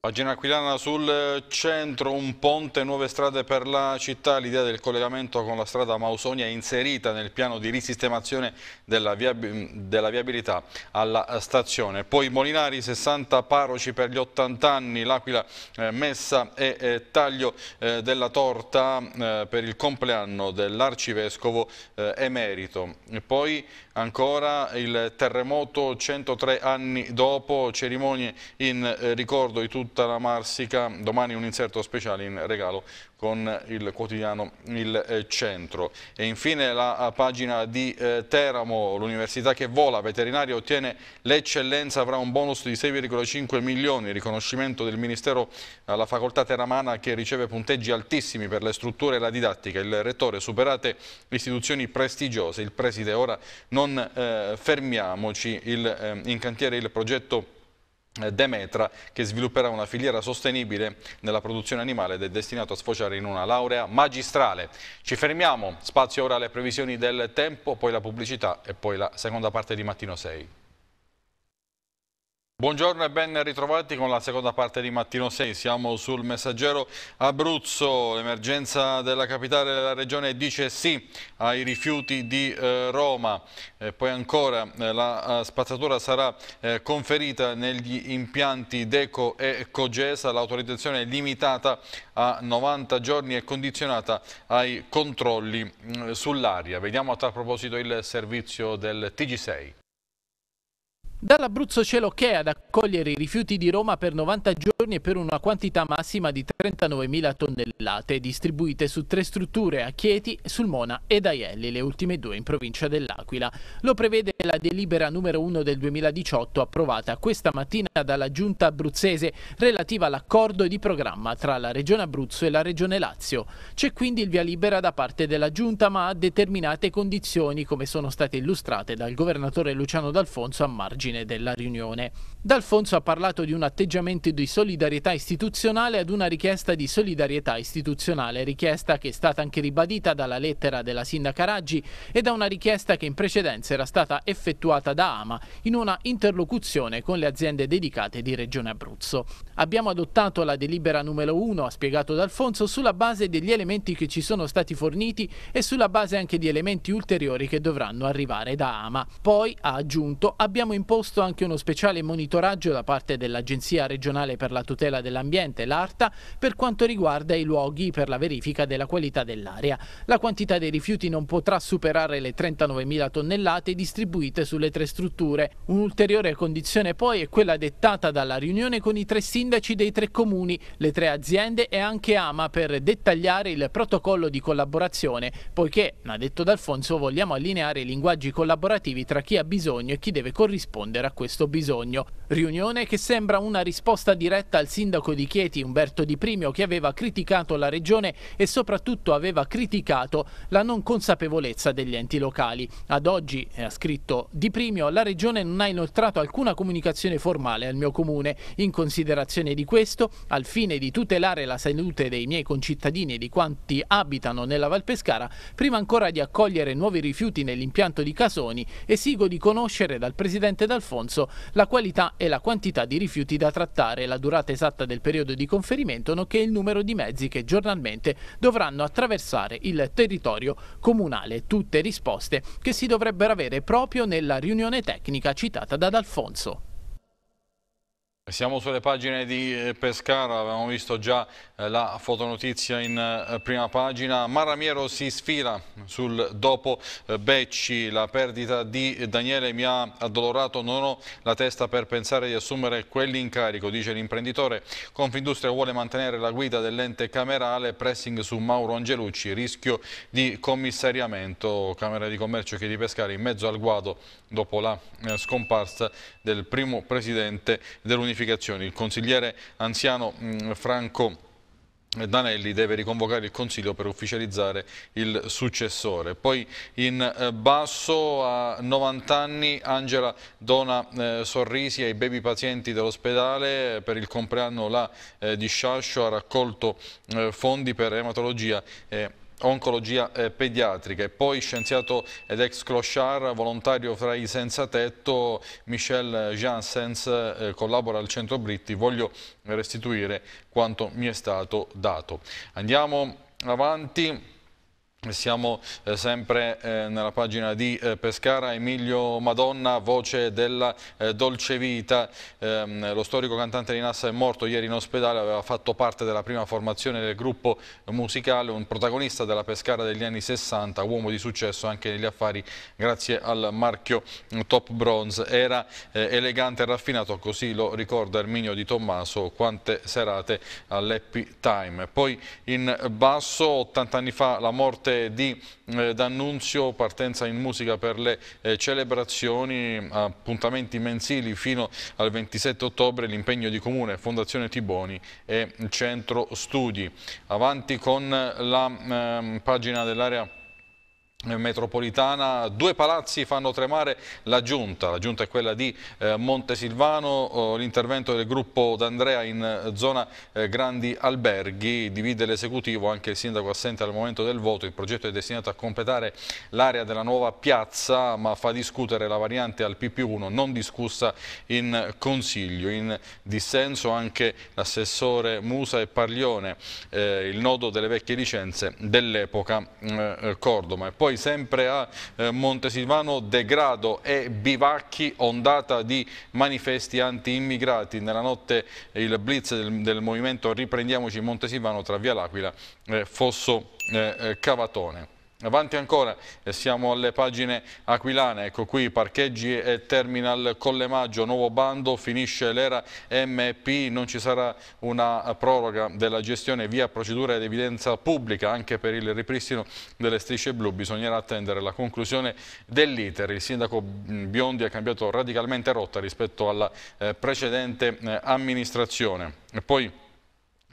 Pagina Aquilana sul centro, un ponte, nuove strade per la città, l'idea del collegamento con la strada Mausonia è inserita nel piano di risistemazione della, viabilità alla stazione. Poi Molinari, 60 paroci per gli 80 anni, l'Aquila eh, messa e eh, taglio eh, della torta per il compleanno dell'arcivescovo emerito. E poi Ancora il terremoto 103 anni dopo, cerimonie in eh, ricordo di tutta la Marsica, domani un inserto speciale in regalo con il quotidiano Il eh, Centro. E infine la eh, pagina di eh, Teramo, l'università che vola, veterinaria ottiene l'eccellenza, avrà un bonus di 6,5 milioni, riconoscimento del Ministero alla facoltà teramana che riceve punteggi altissimi per le strutture e la didattica. Il rettore, superate istituzioni prestigiose, il preside ora non eh, fermiamoci, il, eh, in cantiere il progetto eh, Demetra che svilupperà una filiera sostenibile nella produzione animale ed è destinato a sfociare in una laurea magistrale. Ci fermiamo, spazio ora alle previsioni del tempo, poi la pubblicità e poi la seconda parte di Mattino 6. Buongiorno e ben ritrovati con la seconda parte di Mattino 6, siamo sul messaggero Abruzzo, l'emergenza della capitale della regione dice sì ai rifiuti di eh, Roma, eh, poi ancora eh, la eh, spazzatura sarà eh, conferita negli impianti Deco e Cogesa, l'autorizzazione è limitata a 90 giorni e condizionata ai controlli mm, sull'aria. Vediamo a tal proposito il servizio del TG6. Dall'Abruzzo c'è l'ok ad accogliere i rifiuti di Roma per 90 giorni giorni e per una quantità massima di 39.000 tonnellate, distribuite su tre strutture a Chieti, Sulmona ed Aielli, le ultime due in provincia dell'Aquila. Lo prevede la delibera numero 1 del 2018 approvata questa mattina dalla Giunta abruzzese relativa all'accordo di programma tra la Regione Abruzzo e la Regione Lazio. C'è quindi il via libera da parte della Giunta ma a determinate condizioni come sono state illustrate dal governatore Luciano D'Alfonso a margine della riunione. D'Alfonso ha parlato di un atteggiamento di solidarietà istituzionale ad una richiesta di solidarietà istituzionale, richiesta che è stata anche ribadita dalla lettera della sindaca Raggi e da una richiesta che in precedenza era stata effettuata da Ama in una interlocuzione con le aziende dedicate di Regione Abruzzo. Abbiamo adottato la delibera numero 1, ha spiegato D'Alfonso, sulla base degli elementi che ci sono stati forniti e sulla base anche di elementi ulteriori che dovranno arrivare da Ama. Poi, ha aggiunto, abbiamo imposto anche uno speciale monitoraggio monitoraggio da parte dell'Agenzia regionale per la tutela dell'ambiente, l'ARTA, per quanto riguarda i luoghi per la verifica della qualità dell'aria. La quantità dei rifiuti non potrà superare le 39.000 tonnellate distribuite sulle tre strutture. Un'ulteriore condizione poi è quella dettata dalla riunione con i tre sindaci dei tre comuni, le tre aziende e anche AMA per dettagliare il protocollo di collaborazione, poiché, ha detto D'Alfonso, vogliamo allineare i linguaggi collaborativi tra chi ha bisogno e chi deve corrispondere a questo bisogno. Riunione che sembra una risposta diretta al sindaco di Chieti Umberto Di Primio che aveva criticato la regione e soprattutto aveva criticato la non consapevolezza degli enti locali. Ad oggi, eh, ha scritto Di Primio, la regione non ha inoltrato alcuna comunicazione formale al mio comune. In considerazione di questo, al fine di tutelare la salute dei miei concittadini e di quanti abitano nella Val Pescara, prima ancora di accogliere nuovi rifiuti nell'impianto di Casoni, esigo di conoscere dal presidente D'Alfonso la qualità e la quantità di rifiuti da trattare, la durata esatta del periodo di conferimento, nonché il numero di mezzi che giornalmente dovranno attraversare il territorio comunale. Tutte risposte che si dovrebbero avere proprio nella riunione tecnica citata da D'Alfonso. Siamo sulle pagine di eh, Pescara, avevamo visto già eh, la fotonotizia in eh, prima pagina. Maramiero si sfila sul dopo Becci, la perdita di Daniele mi ha addolorato, non ho la testa per pensare di assumere quell'incarico, dice l'imprenditore. Confindustria vuole mantenere la guida dell'ente camerale, pressing su Mauro Angelucci, rischio di commissariamento. Camera di Commercio chiede di Pescara in mezzo al guado dopo la scomparsa del primo presidente dell'Unificazione ramificazioni. Il consigliere anziano mm, Franco Danelli deve riconvocare il Consiglio per ufficializzare il successore. Poi in eh, basso a 90 anni Angela dona eh, sorrisi ai baby pazienti dell'ospedale per il compleanno là, eh, di Sciascio, ha raccolto fondi per ematologia e oncologia eh, pediatrica e poi scienziato ed ex clochard, volontario fra i senza tetto, Michel Janssens eh, collabora al Centro Britti, voglio restituire quanto mi è stato dato. Andiamo avanti. Siamo eh, sempre eh, nella pagina di eh, Pescara, Emilio Madonna, voce della Dolce Vita, ehm, lo storico cantante di Nassa è morto ieri in ospedale, aveva fatto parte della prima formazione del gruppo musicale, un protagonista della Pescara degli anni 60, uomo di successo anche negli affari grazie al marchio Top Bronze, era elegante e raffinato, così lo ricorda Erminio Di Tommaso, quante serate all'Happy Time. Poi in basso, 80 anni fa, la morte notte di eh, D'Annunzio, partenza in musica per le eh, celebrazioni, appuntamenti mensili fino al 27 ottobre, l'impegno di Comune, Fondazione Tiboni e Centro Studi. Avanti con la ehm, pagina dell'area metropolitana, due palazzi fanno tremare la giunta, la giunta è quella di eh, Montesilvano, oh, l'intervento del gruppo D'Andrea in eh, zona eh, Grandi Alberghi divide l'esecutivo, anche il sindaco assente al momento del voto, il progetto è destinato a completare l'area della nuova piazza ma fa discutere la variante al PP1 non discussa in consiglio, in dissenso anche l'assessore Musa e Parlione, eh, il nodo delle vecchie licenze dell'epoca mm, eh, Cordoma e poi poi sempre a eh, Montesilvano degrado e bivacchi, ondata di manifesti anti-immigrati. Nella notte eh, il blitz del, del movimento Riprendiamoci Montesilvano tra Via L'Aquila, e Fosso eh, Cavatone. Avanti ancora, siamo alle pagine aquilane, ecco qui parcheggi e terminal Colle Maggio, nuovo bando, finisce l'era MP, non ci sarà una proroga della gestione via procedura ed evidenza pubblica anche per il ripristino delle strisce blu, bisognerà attendere la conclusione dell'iter. Il sindaco Biondi ha cambiato radicalmente rotta rispetto alla eh, precedente eh, amministrazione. E poi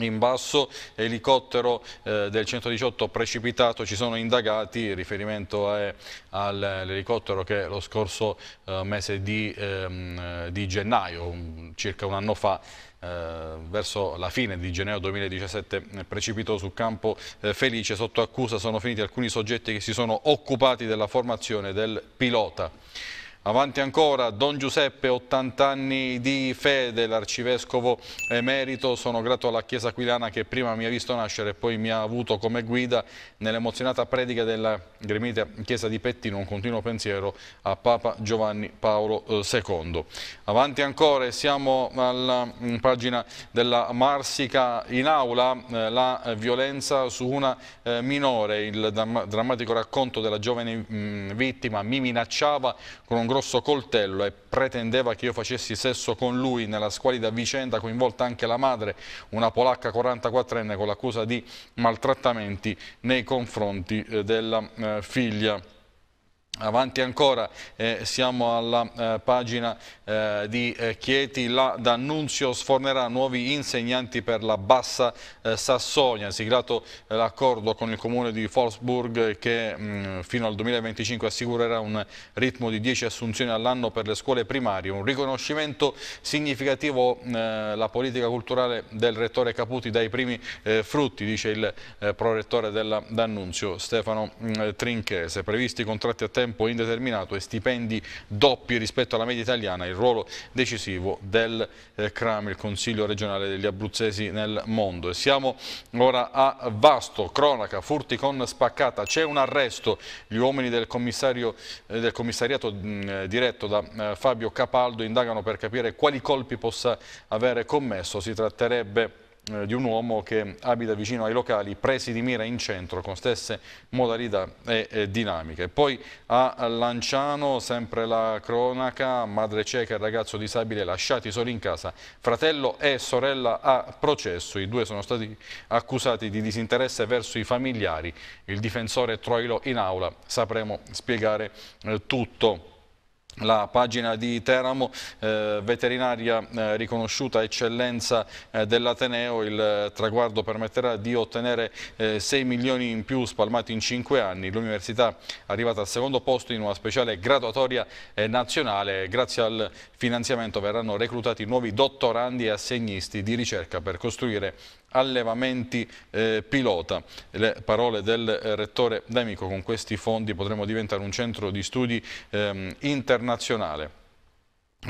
in basso, elicottero eh, del 118 precipitato, ci sono indagati, riferimento è all'elicottero che lo scorso eh, mese di, ehm, eh, di gennaio, circa un anno fa, eh, verso la fine di gennaio 2017 eh, precipitò su campo Felice. Sotto accusa sono finiti alcuni soggetti che si sono occupati della formazione del pilota. Avanti ancora Don Giuseppe, 80 anni di fede, l'arcivescovo emerito. Sono grato alla Chiesa Aquilana che prima mi ha visto nascere e poi mi ha avuto come guida nell'emozionata predica della gremita Chiesa di Pettino, un continuo pensiero a Papa Giovanni Paolo II. Eh, Avanti ancora, siamo alla mm, pagina della Marsica in aula, eh, la violenza su una eh, minore. Il drammatico racconto della giovane mm, vittima mi minacciava con un grosso grosso coltello e pretendeva che io facessi sesso con lui nella squalida vicenda coinvolta anche la madre, una polacca 44enne con l'accusa di maltrattamenti nei confronti eh, della eh, figlia Avanti ancora, eh, siamo alla eh, pagina eh, di eh, Chieti, la D'Annunzio sfornerà nuovi insegnanti per la Bassa eh, Sassonia, siglato eh, l'accordo con il comune di Wolfsburg che mh, mm, fino al 2025 assicurerà un ritmo di 10 assunzioni all'anno per le scuole primarie, un riconoscimento significativo la politica culturale del rettore Caputi dai primi frutti, dice il prorettore della D'Annunzio Stefano mh, mm, Trinchese, previsti contratti a tempo tempo indeterminato e stipendi doppi rispetto alla media italiana, il ruolo decisivo del eh, CRAM, il Consiglio regionale degli abruzzesi nel mondo. E siamo ora a Vasto, cronaca, furti con spaccata, c'è un arresto, gli uomini del, commissario, eh, del commissariato mh, eh, diretto da eh, Fabio Capaldo indagano per capire quali colpi possa avere commesso, si tratterebbe di eh, di un uomo che abita vicino ai locali presi di mira in centro con stesse modalità e, e dinamiche. Poi a Lanciano, sempre la cronaca, madre cieca e ragazzo disabile lasciati soli in casa, fratello e sorella a processo, i due sono stati accusati di disinteresse verso i familiari, il difensore Troilo in aula, sapremo spiegare eh, tutto la pagina di Teramo, eh, veterinaria eh, riconosciuta eccellenza eh, dell'Ateneo, il eh, traguardo permetterà di ottenere 6 eh, milioni in più spalmati in 5 anni. L'università è arrivata al secondo posto in una speciale graduatoria eh, nazionale. Grazie al finanziamento verranno reclutati nuovi dottorandi e assegnisti di ricerca per costruire allevamenti eh, pilota. Le parole del eh, rettore D'Amico, con questi fondi potremo diventare un centro di studi ehm, internazionale.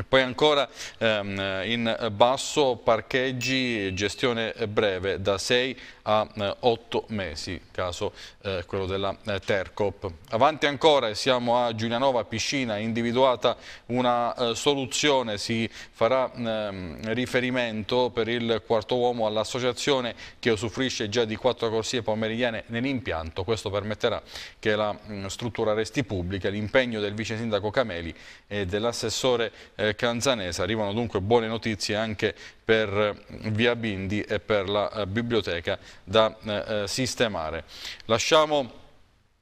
Poi ancora ehm, in basso parcheggi gestione breve da 6 a 8 eh, mesi, caso eh, quello della eh, Tercop. Avanti ancora, siamo a Giulianova Piscina, individuata una eh, soluzione, si farà ehm, riferimento per il quarto uomo all'associazione che usufruisce già di quattro corsie pomeridiane nell'impianto, questo permetterà che la mh, mm, struttura resti pubblica, l'impegno del vice sindaco Cameli e dell'assessore eh, eh, Canzanese. Arrivano dunque buone notizie anche per eh, Via Bindi e per la eh, biblioteca da sistemare. Lasciamo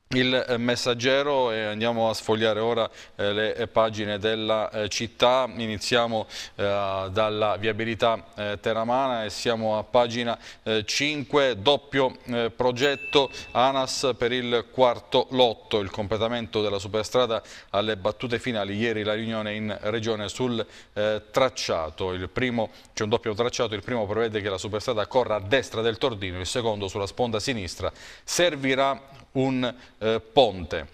il eh, messaggero e andiamo a sfogliare ora eh, le eh, pagine della città, iniziamo dalla viabilità teramana e siamo a pagina 5, doppio progetto ANAS per il quarto lotto, il completamento della superstrada alle battute finali, ieri la riunione in regione sul tracciato, c'è cioè un doppio tracciato, il primo prevede che la superstrada corra a destra del Tordino, il secondo sulla sponda sinistra, servirà un eh, ponte.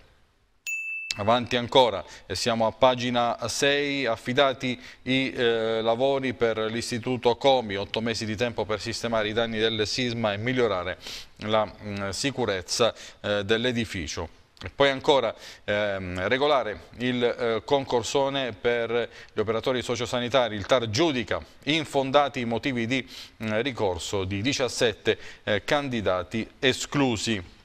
Avanti ancora, eh, siamo a pagina 6, affidati i eh, lavori per l'Istituto Comi, otto mesi di tempo per sistemare i danni del sisma e migliorare la mh, mm, sicurezza eh, dell'edificio. E poi ancora ehm, regolare il eh, concorsone per gli operatori sociosanitari, il TAR giudica infondati i motivi di mh, mm, ricorso di 17 eh, candidati esclusi.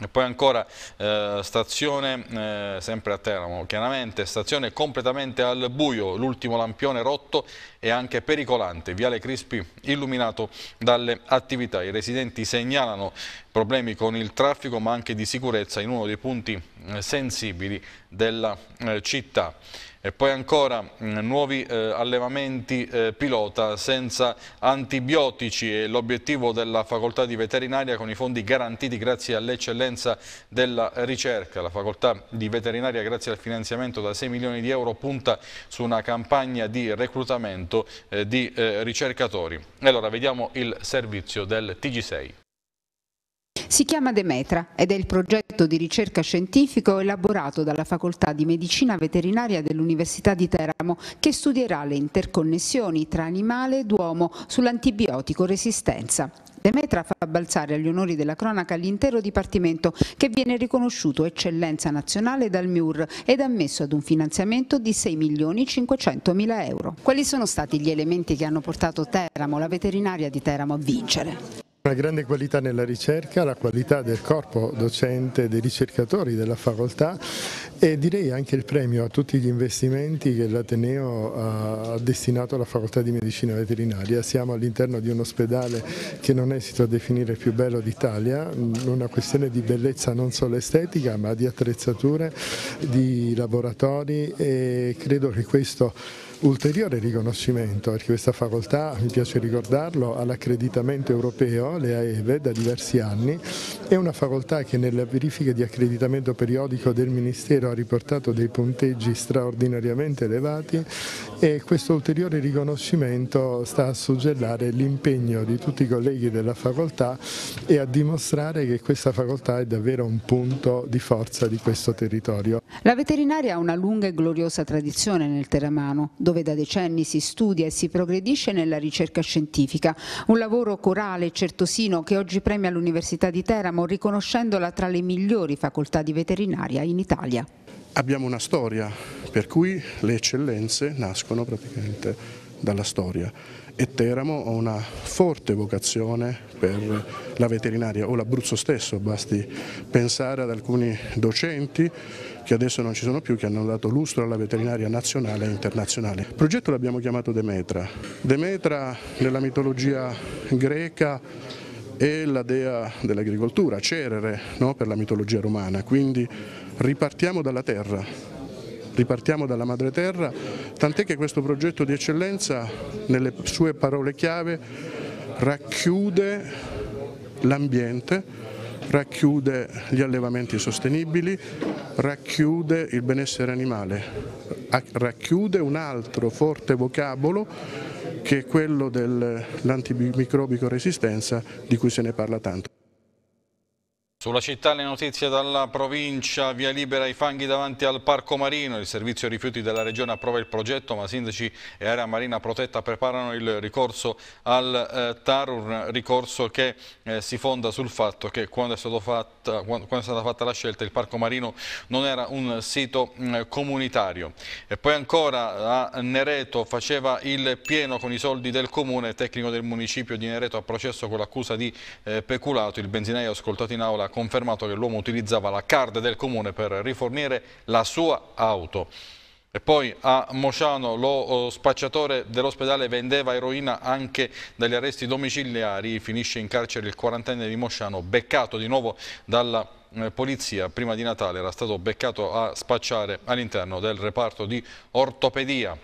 E poi ancora eh, stazione, eh, sempre a Teramo chiaramente, stazione completamente al buio, l'ultimo lampione rotto e anche pericolante. Viale Crispi illuminato dalle attività. I residenti segnalano problemi con il traffico ma anche di sicurezza in uno dei punti eh, sensibili della eh, città. E poi ancora mm, nuovi eh, allevamenti eh, pilota senza antibiotici e l'obiettivo della facoltà di veterinaria con i fondi garantiti grazie all'eccellenza della ricerca. La facoltà di veterinaria grazie al finanziamento da 6 milioni di euro punta su una campagna di reclutamento eh, di eh, ricercatori. Allora vediamo il servizio del TG6. Si chiama Demetra ed è il progetto di ricerca scientifico elaborato dalla Facoltà di Medicina Veterinaria dell'Università di Teramo che studierà le interconnessioni tra animale ed uomo sull'antibiotico resistenza. Demetra fa balzare agli onori della cronaca l'intero dipartimento che viene riconosciuto eccellenza nazionale dal MIUR ed ammesso ad un finanziamento di 6 milioni 500 mila euro. Quali sono stati gli elementi che hanno portato Teramo, la veterinaria di Teramo, a vincere? Una grande qualità nella ricerca, la qualità del corpo docente, dei ricercatori della facoltà e direi anche il premio a tutti gli investimenti che l'Ateneo ha destinato alla facoltà di medicina veterinaria. Siamo all'interno di un ospedale che non esito a definire il più bello d'Italia, una questione di bellezza non solo estetica ma di attrezzature, di laboratori e credo che questo ulteriore riconoscimento, perché questa facoltà, mi piace ricordarlo, ha l'accreditamento europeo, l'EAEVE, da diversi anni, è una facoltà che nelle verifiche di accreditamento periodico del Ministero ha riportato dei punteggi straordinariamente elevati e questo ulteriore riconoscimento sta a suggellare l'impegno di tutti i colleghi della facoltà e a dimostrare che questa facoltà è davvero un punto di forza di questo territorio. La veterinaria ha una lunga e gloriosa tradizione nel Teramano, dove da decenni si studia e si progredisce nella ricerca scientifica, un lavoro corale e certosino che oggi premia l'Università di Teramo riconoscendola tra le migliori facoltà di veterinaria in Italia. Abbiamo una storia per cui le eccellenze nascono praticamente dalla storia e Teramo ha una forte vocazione per la veterinaria o l'Abruzzo stesso, basti pensare ad alcuni docenti che adesso non ci sono più, che hanno dato lustro alla veterinaria nazionale e internazionale. Il progetto l'abbiamo chiamato Demetra. Demetra nella mitologia greca è la dea dell'agricoltura, Cerere no? per la mitologia romana, quindi ripartiamo dalla terra, ripartiamo dalla madre terra, tant'è che questo progetto di eccellenza, nelle sue parole chiave, racchiude l'ambiente, racchiude gli allevamenti sostenibili, racchiude il benessere animale, racchiude un altro forte vocabolo che è quello dell'antimicrobico resistenza di cui se ne parla tanto. Sulla città le notizie dalla provincia, via libera i fanghi davanti al Parco Marino, il servizio rifiuti della regione approva il progetto ma sindaci e area marina protetta preparano il ricorso al eh, TAR, un ricorso che eh, si fonda sul fatto che quando è, fatta, quando, quando è, stata fatta la scelta il Parco Marino non era un sito mh, mm, comunitario. E poi ancora a Nereto faceva il pieno con i soldi del comune, tecnico del municipio di Nereto ha processo con l'accusa di eh, peculato, il benzinaio ascoltato in aula confermato che l'uomo utilizzava la card del comune per rifornire la sua auto. E poi a Mociano lo oh, spacciatore dell'ospedale vendeva eroina anche dagli arresti domiciliari, finisce in carcere il quarantenne di Mociano, beccato di nuovo dalla eh, polizia, prima di Natale era stato beccato a spacciare all'interno del reparto di ortopedia.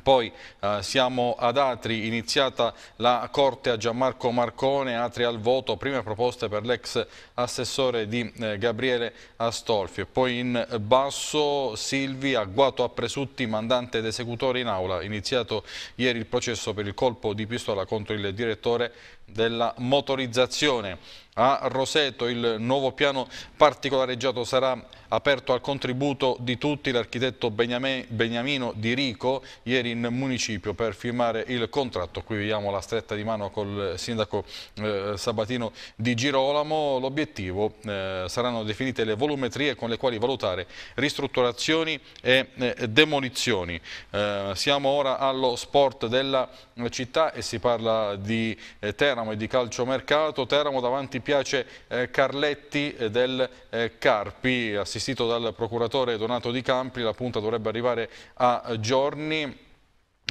Poi eh, siamo ad Atri, iniziata la corte a Gianmarco Marcone, Atri al voto, prime proposte per l'ex assessore di eh, Gabriele Astolfi. Poi in basso Silvi, agguato a presutti mandante ed esecutore in aula, iniziato ieri il processo per il colpo di pistola contro il direttore della motorizzazione. A Roseto il nuovo piano particolareggiato sarà aperto al contributo di tutti l'architetto Beniamino Di Rico ieri in municipio per firmare il contratto. Qui vediamo la stretta di mano col sindaco eh, Sabatino Di Girolamo. L'obiettivo eh, saranno definite le volumetrie con le quali valutare ristrutturazioni e eh, demolizioni. Eh, siamo ora allo sport della città e si parla di eh, Teramo Teramo e di calciomercato. Teramo davanti piace eh, Carletti eh, del eh, Carpi, assistito dal procuratore Donato Di Campi. La punta dovrebbe arrivare a giorni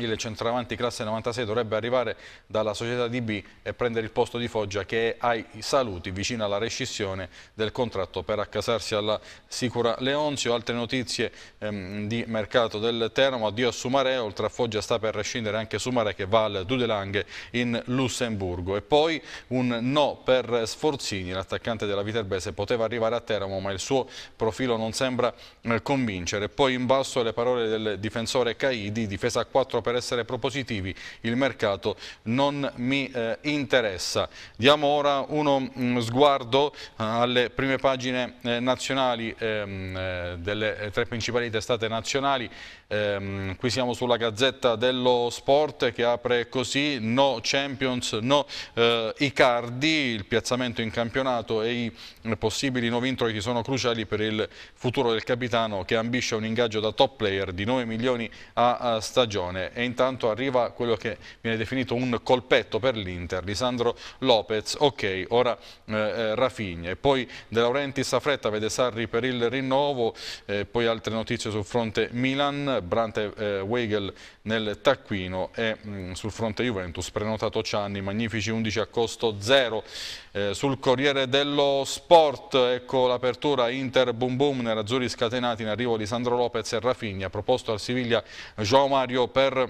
il centravanti classe 96 dovrebbe arrivare dalla società DB e prendere il posto di Foggia che è ai saluti vicino alla rescissione del contratto per accasarsi alla Sicura Leonzio. Altre notizie ehm, di mercato del Teramo, addio a Sumare, oltre a Foggia sta per rescindere anche Sumare che va al Dudelang in Lussemburgo. E poi un no per Sforzini, l'attaccante della Viterbese poteva arrivare a Teramo ma il suo profilo non sembra eh, convincere. Poi in basso le parole del difensore Caidi, difesa 4 per per essere propositivi il mercato non mi eh, interessa. Diamo ora uno mh, mm, sguardo eh, alle prime pagine eh, nazionali ehm, eh, delle eh, tre principali testate nazionali. Ehm, qui siamo sulla Gazzetta dello Sport che apre così no Champions, no eh, Icardi, il piazzamento in campionato e i possibili nuovi introiti sono cruciali per il futuro del capitano che ambisce un ingaggio da top player di 9 milioni a, a stagione e intanto arriva quello che viene definito un colpetto per l'Inter, Lisandro Lopez, ok, ora eh, eh, Rafinha e poi De Laurenti Safretta vede Sarri per il rinnovo, eh, poi altre notizie sul fronte Milan, Brante eh, Weigel nel taccuino e mh, mm, sul fronte Juventus prenotato Cianni, magnifici 11 a costo 0 eh, sul Corriere dello Sport, ecco l'apertura Inter boom boom, nerazzurri scatenati in arrivo Lisandro Lopez e Rafinha, proposto al Siviglia João Mario per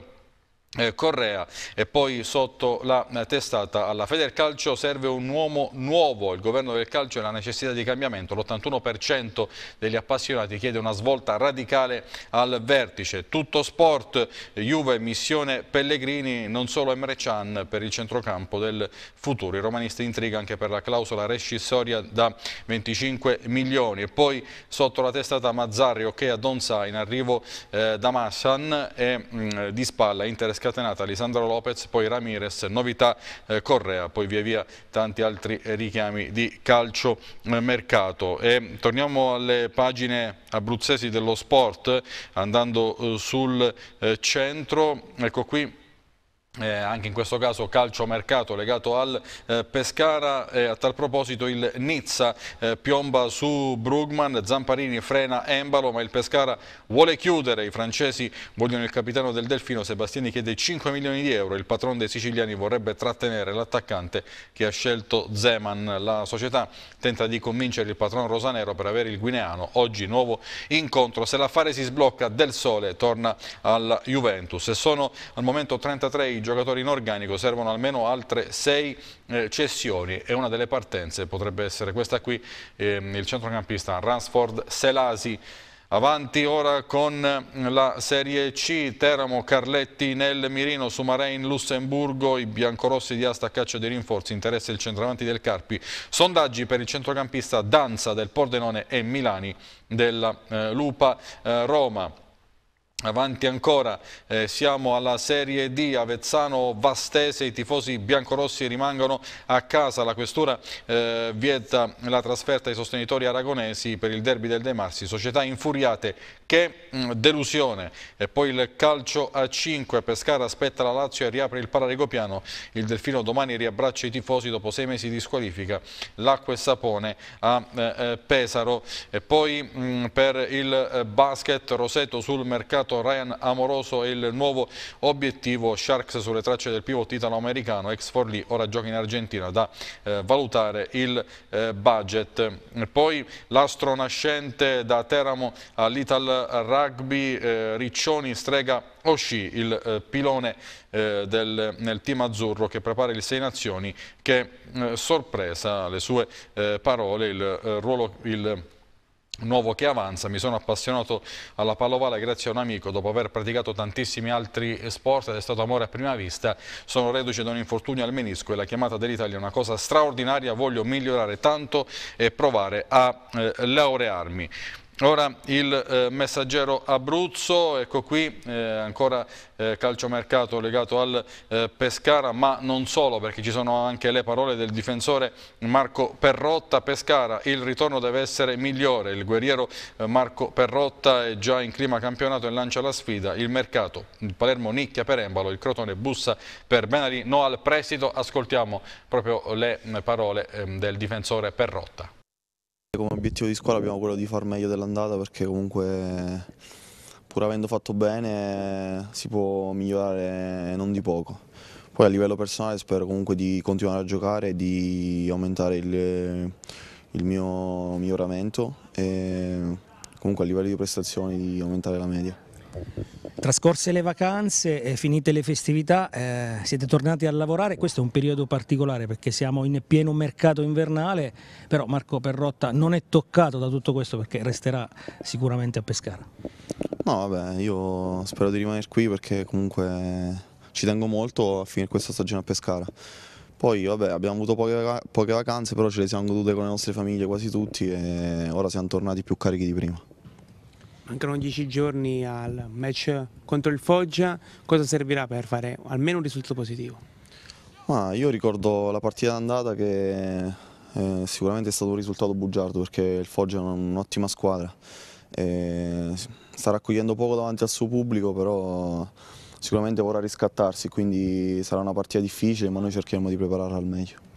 eh, Correa e poi sotto la eh, testata alla Federcalcio serve un uomo nuovo, il governo del calcio e la necessità di cambiamento, l'81% degli appassionati chiede una svolta radicale al vertice, tutto sport, Juve, missione Pellegrini, non solo Emre Can per il centrocampo del futuro, il romanista intriga anche per la clausola rescissoria da 25 milioni e poi sotto la testata Mazzarri, ok a Donza in arrivo eh, da Massan e mh, mm, di spalla interessante scatenata Lisandro Lopez, poi Ramirez, novità eh, Correa, poi via via tanti altri richiami di calcio eh, mercato. E torniamo alle pagine abruzzesi dello sport, andando eh, sul eh, centro, ecco qui eh, anche in questo caso calcio mercato legato al eh, Pescara eh, a tal proposito il Nizza eh, piomba su Brugman, Zamparini frena Embalo ma il Pescara vuole chiudere, i francesi vogliono il capitano del Delfino, Sebastiani chiede 5 milioni di euro, il patron dei siciliani vorrebbe trattenere l'attaccante che ha scelto Zeman, la società tenta di convincere il patron Rosanero per avere il guineano, oggi nuovo incontro, se l'affare si sblocca Del Sole torna alla Juventus e sono al momento 33 i giocatori in organico servono almeno altre sei eh, cessioni e una delle partenze potrebbe essere questa qui, ehm, il centrocampista Ransford Selasi. Avanti ora con mm, la Serie C, Teramo, Carletti, Nel, Mirino, Sumarein, Lussemburgo, i biancorossi di Asta a caccia dei rinforzi, interessa il centravanti del Carpi, sondaggi per il centrocampista Danza del Pordenone e Milani della eh, Lupa eh, Roma. Avanti ancora, eh, siamo alla Serie D, Avezzano Vastese, i tifosi biancorossi rimangono a casa, la questura eh, vieta la trasferta ai sostenitori aragonesi per il derby del De Marsi, società infuriate, che mh, mm, delusione. E poi il calcio a 5, Pescara aspetta la Lazio e riapre il Pararegopiano, il Delfino domani riabbraccia i tifosi dopo sei mesi di squalifica, l'acqua e sapone a eh, eh, Pesaro. E poi mh, mm, per il eh, basket Roseto sul mercato segnato Ryan Amoroso e il nuovo obiettivo Sharks sulle tracce del pivot italo-americano ex Forlì, ora gioca in Argentina da eh, valutare il eh, budget. Poi l'astro nascente da Teramo all'Ital Rugby, eh, Riccioni strega Oshi, il eh, pilone eh, del, nel team azzurro che prepara le sei nazioni che eh, sorpresa, le sue parole, il ruolo... Il, nuovo che avanza, mi sono appassionato alla pallovale grazie a un amico, dopo aver praticato tantissimi altri sport ed è stato amore a prima vista, sono reduce da un infortunio al menisco e la chiamata dell'Italia è una cosa straordinaria, voglio migliorare tanto e provare a eh, laurearmi. Ora il eh, messaggero Abruzzo, ecco qui eh, ancora eh, calciomercato legato al eh, Pescara, ma non solo perché ci sono anche le parole del difensore Marco Perrotta. Pescara, il ritorno deve essere migliore, il guerriero eh, Marco Perrotta è già in clima campionato e lancia la sfida. Il mercato, il Palermo nicchia per Embalo, il Crotone bussa per Benali, no al prestito. Ascoltiamo proprio le mm, parole ehm, del difensore Perrotta. Come obiettivo di squadra abbiamo quello di far meglio dell'andata perché comunque pur avendo fatto bene si può migliorare non di poco. Poi a livello personale spero comunque di continuare a giocare e di aumentare il, il mio miglioramento e comunque a livello di prestazioni di aumentare la media. Trascorse le vacanze, finite le festività, eh, siete tornati a lavorare, questo è un periodo particolare perché siamo in pieno mercato invernale, però Marco Perrotta non è toccato da tutto questo perché resterà sicuramente a Pescara. No, vabbè, io spero di rimanere qui perché comunque ci tengo molto a finire questa stagione a Pescara. Poi vabbè, abbiamo avuto poche, poche vacanze, però ce le siamo godute con le nostre famiglie quasi tutti e ora siamo tornati più carichi di prima. Mancano dieci giorni al match contro il Foggia, cosa servirà per fare almeno un risultato positivo? Ma io ricordo la partita d'andata che eh, sicuramente è stato un risultato bugiardo perché il Foggia è un'ottima squadra. Eh, sta raccogliendo poco davanti al suo pubblico, però sicuramente vorrà riscattarsi, quindi sarà una partita difficile, ma noi cercheremo di prepararla al meglio.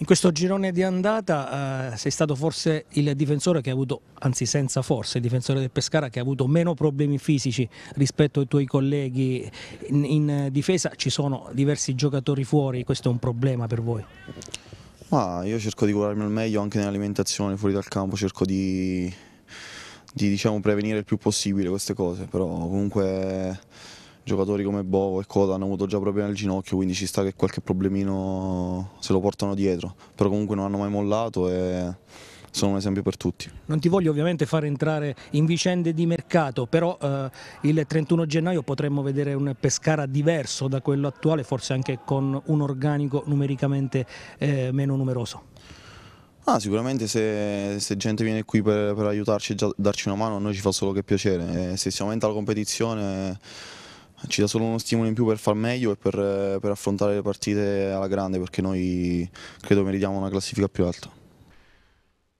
In questo girone di andata eh, sei stato forse il difensore che ha avuto, anzi senza forse, il difensore del Pescara che ha avuto meno problemi fisici rispetto ai tuoi colleghi in, in difesa. Ci sono diversi giocatori fuori, questo è un problema per voi? Ma io cerco di curarmi al meglio anche nell'alimentazione fuori dal campo, cerco di, di diciamo, prevenire il più possibile queste cose, però comunque giocatori come Bovo e Coda hanno avuto già problemi al ginocchio, quindi ci sta che qualche problemino se lo portano dietro, però comunque non hanno mai mollato e sono un esempio per tutti. Non ti voglio ovviamente far entrare in vicende di mercato, però eh, il 31 gennaio potremmo vedere un Pescara diverso da quello attuale, forse anche con un organico numericamente eh, meno numeroso. Ah, sicuramente se, se, gente viene qui per, per aiutarci e darci una mano a noi ci fa solo che piacere, e eh, se si aumenta la competizione ci dà solo uno stimolo in più per far meglio e per, eh, per affrontare le partite alla grande perché noi credo meritiamo una classifica più alta.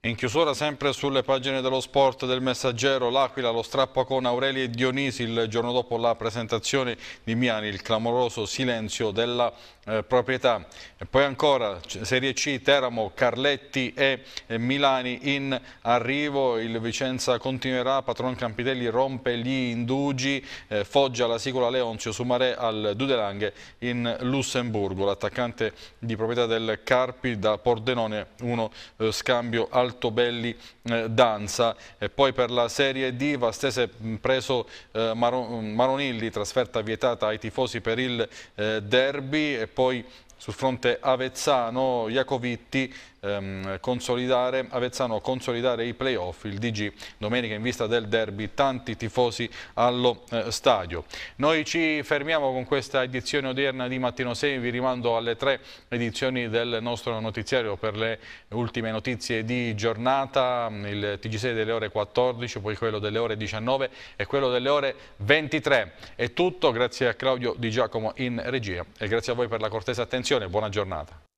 In chiusura sempre sulle pagine dello sport del messaggero L'Aquila lo strappa con Aureli e Dionisi il giorno dopo la presentazione di Miani, il clamoroso silenzio della eh, proprietà. E poi ancora Serie C Teramo, Carletti e, e Milani in arrivo, il Vicenza continuerà, Patron Campitelli rompe gli indugi, eh, Foggia la sicola Leonzio Sumare al Dudelange in Lussemburgo, l'attaccante di proprietà del Carpi da Pordenone, uno eh, scambio al Altobelli eh, Danza. E poi per la Serie D Vastese mm, preso eh, mm, Maronilli, trasferta vietata ai tifosi per il eh, derby e poi sul fronte Avezzano, Iacovitti ehm, consolidare, Avezzano consolidare i playoff, il DG domenica in vista del derby, tanti tifosi allo eh, stadio. Noi ci fermiamo con questa edizione odierna di Mattino 6, vi rimando alle tre edizioni del nostro notiziario per le ultime notizie di giornata, il TG6 delle ore 14, poi quello delle ore 19 e quello delle ore 23. È tutto, grazie a Claudio Di Giacomo in regia e grazie a voi per la cortesa attenzione, buona giornata.